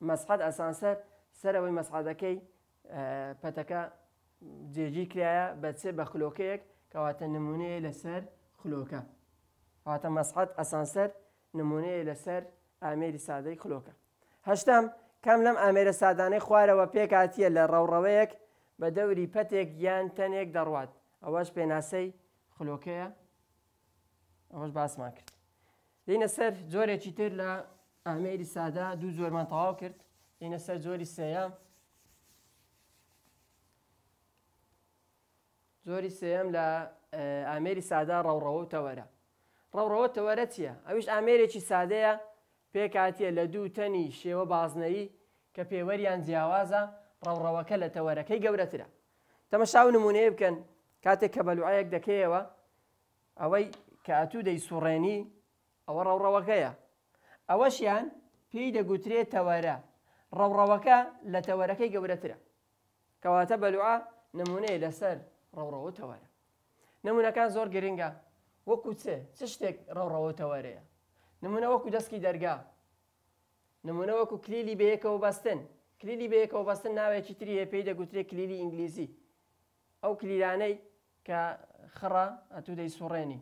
مەسحەد ئەسانسەر سەرەوەی مەسعادەکەی پەتەکە جێجی کرایە بەچێ بە خلۆکەیەک کەواتە نمونەیە لەسەر خلۆکە هاتە مەسحەد ئەسانسەر نمونەیە لەسەر ئامێری سادەی خلۆکە هەشتم کەم لەم ئامێرە سادانەی خوارەوە پێکاتیە لە ڕەوڕەوەیەک بە دەوری پەتێک یان تەنێک دەڕوات ئەوەش پێناسەی خلۆکەیە ئەوەش باسمان کرد دینە سەر جۆرێکی تر لە ئەمەری سادا دوو زۆرمان تەواو کرد ئینە سەر زۆری سەیە زۆری سێم لە ئامێری سادا ڕەوڕەوە تەوەرە ڕەوڕەوە تەوەرە چییە؟ ئەویش ئامێرێکی سادەیە پێکاتیە لە دوو تەنی شێوە بازنەی کە پێوەریان جیاوازە ڕەوڕەوەکە لە تەوەرەکەی گەورەترە تەمەشاو نمونەیە بکەن کاتێک کە بەلوعایەک دەکەیەوە ئەوەی کە ئەتوو دەی سوڕێنی ئەوە ڕەوڕەوەکەیە ئەوەشیان پێی دەگوترێت تەوەرە ڕەوڕەوەکە لە تەوەرەکەی گەورەترە کەواتە بەلوعا نمونەیە لەسەر ڕەوڕەوە تەوەرە نمونونەکان زۆر گرنگە وەکو چێ چ شتێک ڕەوڕەوە تەوەرەیە نمونە وەکو دەستکی دەرگا نمونە وەکو کلیلی بەیەکەوە بەستن کلیلی بەیەکەوە بەستن ناوێکی تری هەیە پێی دەگوترێت کلیلی ئینگلیزی ئەو کلیلانەی کە خڕە ئەتو دەی سوڕێنی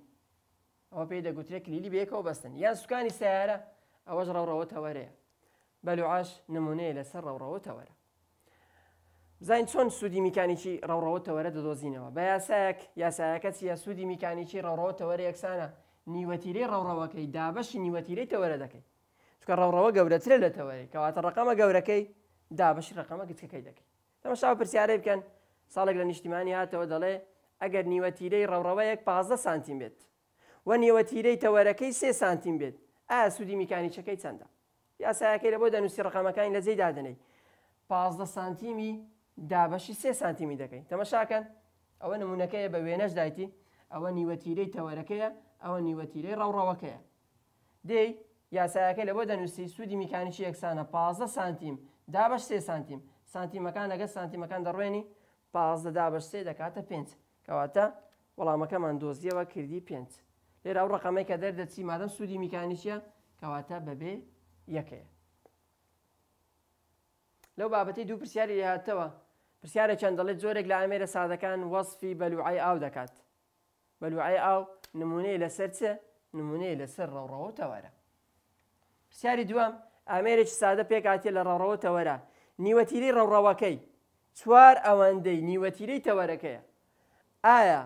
ئەوە پێی دەگوترێت کلیلی بەیەکەوە بەستن یان سوکانی سیارە ئەوەش ڕەوڕەوە تەوەرەیە بەلوعاش نمونەیە لەسەر ڕەوڕەوە تەوەرە بزین چۆن سوودی میکانیکی ڕەوڕەوە تەوەرە دەدۆزینەوە بە یاسایەک یاسایەکە چیە سوودی میکانیکی ڕەوڕەوە تەوەرە یەکسانە نیوەتیرەی ڕەوڕەوەەکەی دابەشی نیوەتیرەی تەوەرە دەکەی چکە ڕەوڕەوە گەورەترە لە تەوەری کەواتە ڕقەمە گەورەکەی دابش ڕقەمە گچەکەی دەکەی تەمەشا پرسیارەی بکەن ساڵێک لە نیشتیمانی هاتەوە دەڵێ ئەگەر نیوەتیرەی ڕەوڕەوەیەک 15 سانتیم بێت وە نیوەتیرەی تەوەرەکەی سێ سانتیم بێت ئا سوودی میکانیچەکەی چەندە یاساەکەی لە بۆ دەنووسی ڕقامەکانی لە جێی دادنەی پازدە سانتیمی دابەشی سێ سانتیمی دەکەین تەمەشاکەن ئەوە نمونونەکەیە بە وێنەش دایتی ئەوە نیوەتیرەی تەوەرەکەیە ئەوە نیوەتیرەی ڕەوڕەوەکەیە دەی یاساەکە لە بۆ دەنووسی سوودی میکانیکی یەکسانە پازدە سانتیم دابش سێ سانتیم سانتیمەکان لەگە سانتیمەکان دەڕوێنی پازدە دابش سێ دەکاتە پێنج کەواتە وەڵامەکەمان دۆزیەوە کردی پێنج. لێرە ئەو ڕقەمەی کە دەردەچی مادەم سوودی میکانیسیە کەواتە بەبێ یەکەیە لەو بابەتی دوو پرسیاری هاتەوە پرسیارە چەند دەڵێت زۆرێک لە ئامێرە سادەکان وەصفی بەلوعای ئاو دەکات بەلوعای ئاو نمونەی لەسەر چێ نمونەی لەسەر ڕەڕەوە تەوەرە پرسیاری دووەم ئامێرێکی سادە پێکاتی لە ڕەڕەوە تەوەرە نیوەتیری ڕەڕەوەەکەی چوار ئەوەندەی نیوەتیرەی تەوەرەکەیە ئایا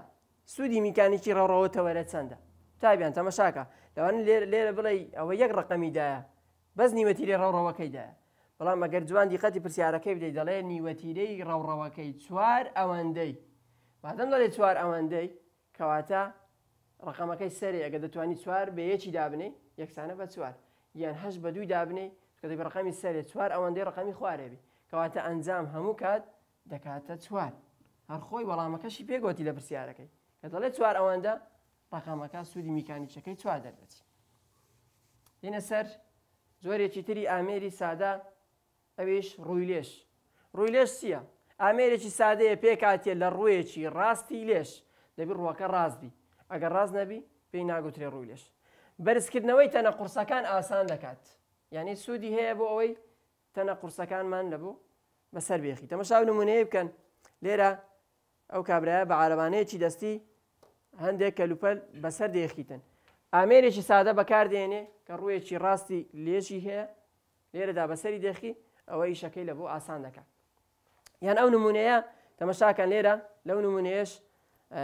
سوودی میکانیکی ڕەڕەوە تەوەرە چەندە تابیان تەمەشاکە لەوان لێرە بڵێ ئەوە یەک ڕقمیدایە بەس نیوەتیری ڕەوڕەوەەکەیدایە بەڵام ئەگەر جوان دیقەتی پرسیارەکەی بدەیت دەڵێ نیوەتیرەی ڕەوڕەوەەکەی چوار ئەوەندەی بادەم دەڵێ چوار ئەوەندەی کەواتە ڕقەمەکەی سەری ئەگە دەتوانانی چوار بەیەکی دابنی یەکسانە بە چوار یان هەش بە دووی دابنی کە دەبی ڕقەمی سەرێ چوار ئەوەندەی ڕقەمی خوارێبی کەواتە ئەنجام هەموو کات دەکاتە چوار هەرخۆی وەڵامەکەشی پێگوتی لە پرسیارەکەی کە دەڵێ چوار ئەوەندە ڕقامەکە سوودی میکانیچەکەی چوا دەربچی دێنە سەر زۆرێکی تری ئامێری سادا ئەویش ڕووی لێش ڕووی لێش چییە؟ ئامێرێکی سادەیە پێکاتێ لە ڕوویەکی ڕاستی لێش دەبی ڕوەکە ڕاستبی ئەگەر ڕاست نەبی پێی ناگوترێ ڕووی لێش بەرزکردنەوەی تەنە قورسەکان ئاسان دەکات یعنی سوودی هەیە بۆ ئەوەی تەنە قورسەکانمان لەبوو بەسەر بێخی تەمەشاو نمونەیە بکەن لێرە ئەو کابراە بە عربانەیەکی دەستی هەندێک کەلوپەل بەسەر دێخیتن ئامێرێکی سادە بەکاردێنێ کە ڕوویەکی ڕاستی لێژی هەیە لێرەدا بەسەری دێخی ئەوە ئیشەکەی لە بۆ ئاسان دەکات یان ئەو نمونەیە تەمەشاکەن لێرە لەو نمونەیەش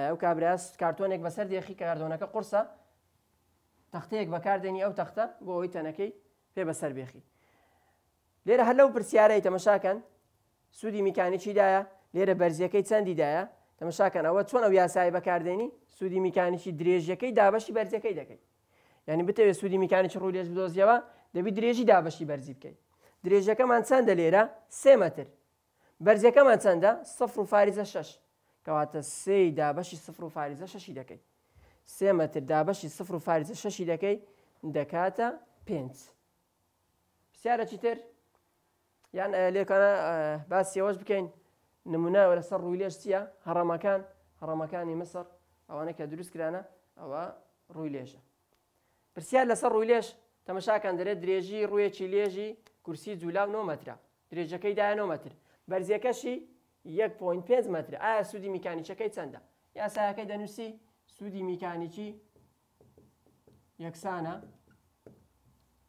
ئەو کابراس کارتۆنێک بەسەر دێخی کە کاردۆنەکە قرسە تەختەیەک بەکاردێنی ئەو تەختە بۆ ئەوی تەنەکەی پێ بەسەر بێخی لێرە هەر لەو پرسیارەی تەمەشاکەن سوودی میکانیکیدایە لێرە بەرزیەکەی چەندیدایە تەمەشاکەن ئەوە چۆنە یاسایی بەکاردێنی سوودی میکانیشی درێژیەکەی دابەشی بەرزەکەی دەکەیت یعنی بتەوێت سوودی میکانیش ڕوو لێژ بدۆزیەوە دەبی درێژی دابەشی بەرزی بکەیت درێژەکەمان چەندە لێرە سێمەتر بەرزەکەمان چەندە سفر و فاریزە شش کەواتە سێ دابەشی سفر و فاریزە شەشی دەکەیت سێمەتر دابەشی سفر و فاریزە شەشی دەکەیت دەکاتە پێنج پرسیارە چیتر یان لێکانە باسیەوەش بکەین نموناوە لەسەر ڕووی لێش چیە هەڕەمەکان هەڕەمەکانی مسەر ئەوانە کە دروستکرانە ئەوە ڕووی لێژە پرسیار لەسەر ڕووی لێش تەمەشاکان دەرێت درێژی ڕوویەکی لێژی کورسی جولاو 9 مترا درێژەکەی دای 9 متر بەرزیەکەشی 1.5 متر ئایا سوودی میکانیچەکەی چەندە یاسایەکەی دەنووسی سوودی میکانیکی یەکسانە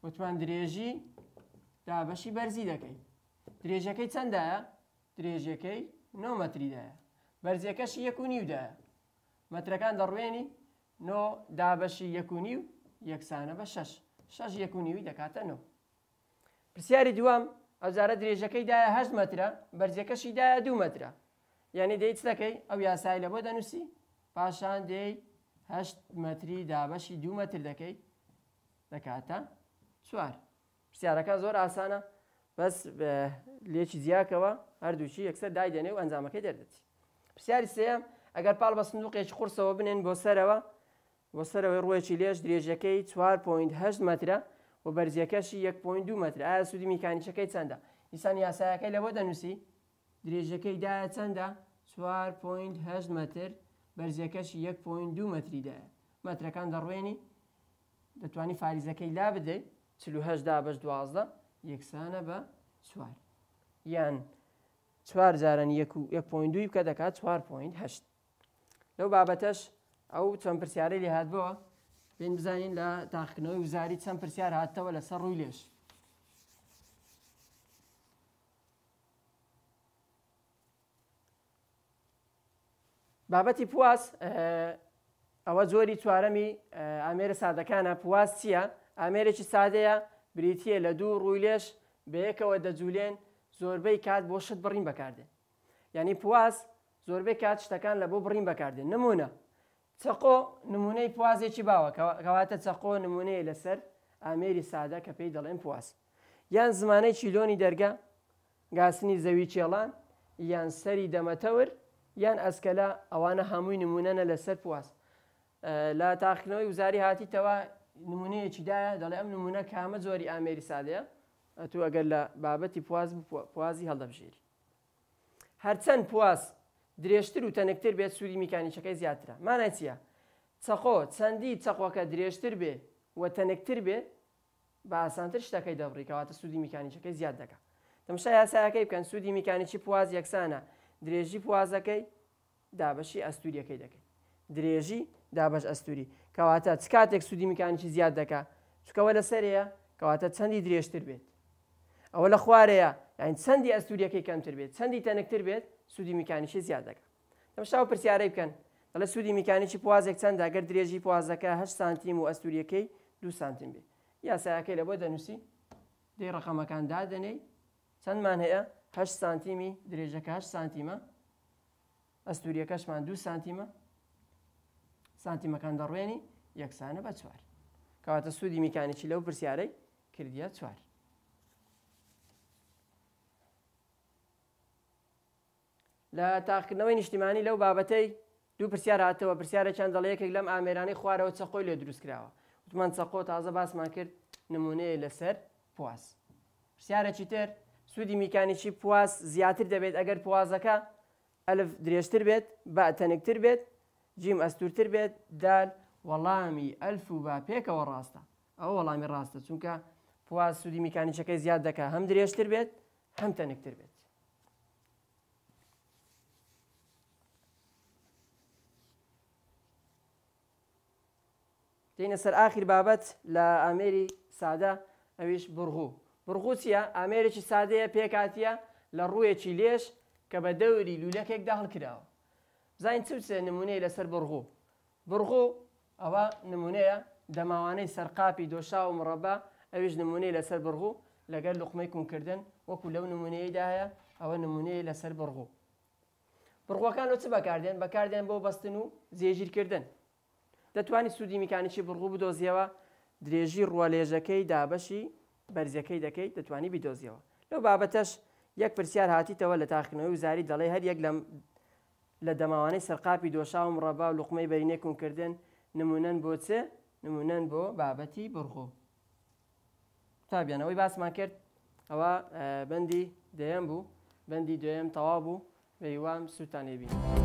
وتمان درێژی دابەشی بەرزی دەکەی درێژەکەی چەندایە درێژیەکەی نۆ مەتریدایە بەرزیەکەش یەک و نیودایە مەترەکان دەڕوێنی نۆ دابەشی یەک و نیو یەکسانە بە شەش شەش یەک و نیوی دەکاتە نۆ پرسیاری دوام ئەوزارە درێژەکەیدایە هەشت مەترە بەرزیەکەشیدایە دوو مەترە یعنی دەیت دەکەی ئەو یاسای لە بۆ دەنووسی پاشان دێیهشت مەتری دابەشی دوو مەتر دەکەی دەکاتە چوار پرسیارەکە زۆر ئاسانە بەس لێکی زیاکەوە هەردووچی یەکسەر دای دێنێ و ئەنجامەکەی دەردەچی پرسیاری سەیەم ئەگەر پاڵ بە سندوقێکی قورسەوە بنێن بۆ سەرەوە بۆ سەرەوەی ڕوویەکی لێش درێژەکەی 4.8 مترە و بەرزیەکەشی 1.2 متر ئایا سوودی میکانیشەکەی چەندە ئیسان یاسایەکەی لەبۆ دەنووسی درێژەکەی دایە چەندە 4.8 متر بەرزیەکەشی 1.2 متریداە مترەکان دەڕوێنی دەتوانی فاریزەکەی لا بدەیت 48 دا بەش دوازدە یەکسانە بە چوار یان چوار جارن 1.2 بکە دەکات 4.8 لەو بابەتەش ئەو چەند پرسیارەی لێ هاتبەوە پێین بزانین لە تاخکنەوەی وزاری چەند پرسیار هاتەوە لەسەر ڕووی لێش بابەتی پواز ئەوە زۆری چوارەمی ئامێرە سادەکانە پواز چییە؟ ئامێرێکی سادەیە بریتە لە دوو ڕووی لێش بەیەکەوە دەجولێن زۆربەی کات بۆ شت بڕین بەکاردێن یعنی پواز زۆربەی کات شتەکان لە بۆ بڕین بەکاردێن نمونە چقۆ نمونەی پوازێکی باوە کەواتە چقۆ نمونەیە لەسەر ئامێری سادە کە پێی دەڵێن پواز یان زمانەی چیلۆنی دەرگا گاسنی زەوی چێڵان یان سەری دەمەتەور یان ئەسکەلا ئەوانە هەمووی نمونەنە لەسەر پواز لا تاخنەوەی وزاری هاتیتەوە نمونەیەکی دایە دەڵێ ئەم نمونە کامە زۆری ئامێری سادەیە ئەتو ئەگەر لە بابەتی پواز پوازی هەڵدەبژێری هەرچەند پواز درێژتر و تەنەکتر بێت سووری میکانیچەکەی زیاترە مانای چییە چەخۆ چەندی چەخۆکە درێژتر بێ و تەنەکتر بێ بە ئاسانتر شتەکەی دەبڕیکەواتە سوودی میکانیچەکەی زیاد دەکە دەمشای یاساەکەی بکەن سوودی میکانیکی پواز یەکسانە درێژی پوازەکەی دابەشی ئەستوریەکەی دەکەین درێژی دابش ئەستوری کەواتە چ کاتێک سوودی میکانکی زیاد دەکا چکەوە لە سەرەیە کەواتە چەندی درێژتر بێت ئەوە لە خوارەیە یان چەندی ئەستوریەکەی کەمتر بێت چەندی تەنکتر بێت سوودی میکانیشی زیاد دەکە دەمشتا و پرسیارەی بکەن دەڵە سوودی میکانیکی پوازێک چەند ئەگەر درێژی پوازەکە هە سانتیم و ئەستوریەکەی دو سانتیم بێت یاسایەکەی لە بۆ دەنووسی دەی ڕقەمەکان دادەنەی چەندمان هەیە هە سانتیمی درێژەکە هە سانتیمە ئەستوریەکەشمان دو سانتیمە سانتیمەکان دەڕوێنی یەکسانە بە چوار کەواتە سوودی میکانێکی لەو پرسیارەی کردیا چوار لە تاقکردنەوەی نیشتیمانی لەو بابەتەی دوو پرسیار هاتەوە پرسیارە چەند دەڵ یەکێک لەم ئامێرانی خوارەوە چەقۆی لێ دروست کراوە وتمان چەقۆ تازە باسمان کرد نمونەیە لەسەر پواز پرسیارەکی تر سوودی میکانیکی پواز زیاتر دەبێت ئەگەر پوازەکە ئەلف درێژتر بێت بە تەنکتر بێت جیم ئەستورتر بێت دال وەڵامی ئەلف و با پێکەوە ڕاستە ئەو وەڵامی ڕاستە چونکە پوا سوودی میکانیچەکەی زیاد دەکە هەم درێژتر بێت هەم تەنکتر بێت تینە سەر ئاخیر بابەت لە ئامێری سادە ئەویش بڕغوو بڕغوچە ئامێرێکی سادەیە پێکاتە لە ڕوویەکی لێش کە بە دەوری لولەکێکدا هەڵکراوە زین چوچێ نمونەیە لەسەر بڕغۆ بڕغۆ ئەوە نمونەیە دەماوانەی سەرقاپی دۆشا و مڕەبا ئەویش نمونەیە لەسەر بڕغۆ لەگەر لقمەی کوونکردن وەکو لەو نمونەیەداهەیە ئەوە نمونەیە لەسەر بڕغۆ بڕغەکان لە چ بەکاردێن بەکاردێن بۆ بەستن و زێژیرکردن دەتوانانی سوودی میکانیکی بڕغوو بدۆزیەوە درێژی ڕوەلێژەکەی دابەشی بەرزەکەی دەکەی دەتوانی بیدۆزیەوە لەو بابەتەش یەک پرسیار هاتیتەوە لە تاخنەوەی و زاری دەڵێ هەر یەک لە لە دەماوانەی سەرقاپی دۆشاوم ڕەبا و لوقمەی بەرینێکم کردن نمونەن بۆ چێ نمونەن بۆ بابەتی بڕغۆ تابیانەوەی باسمان کرد ئەوە بەندی دەیەم بوو بەندی دوێم تەوا بوو بەیوام سووتانێبین.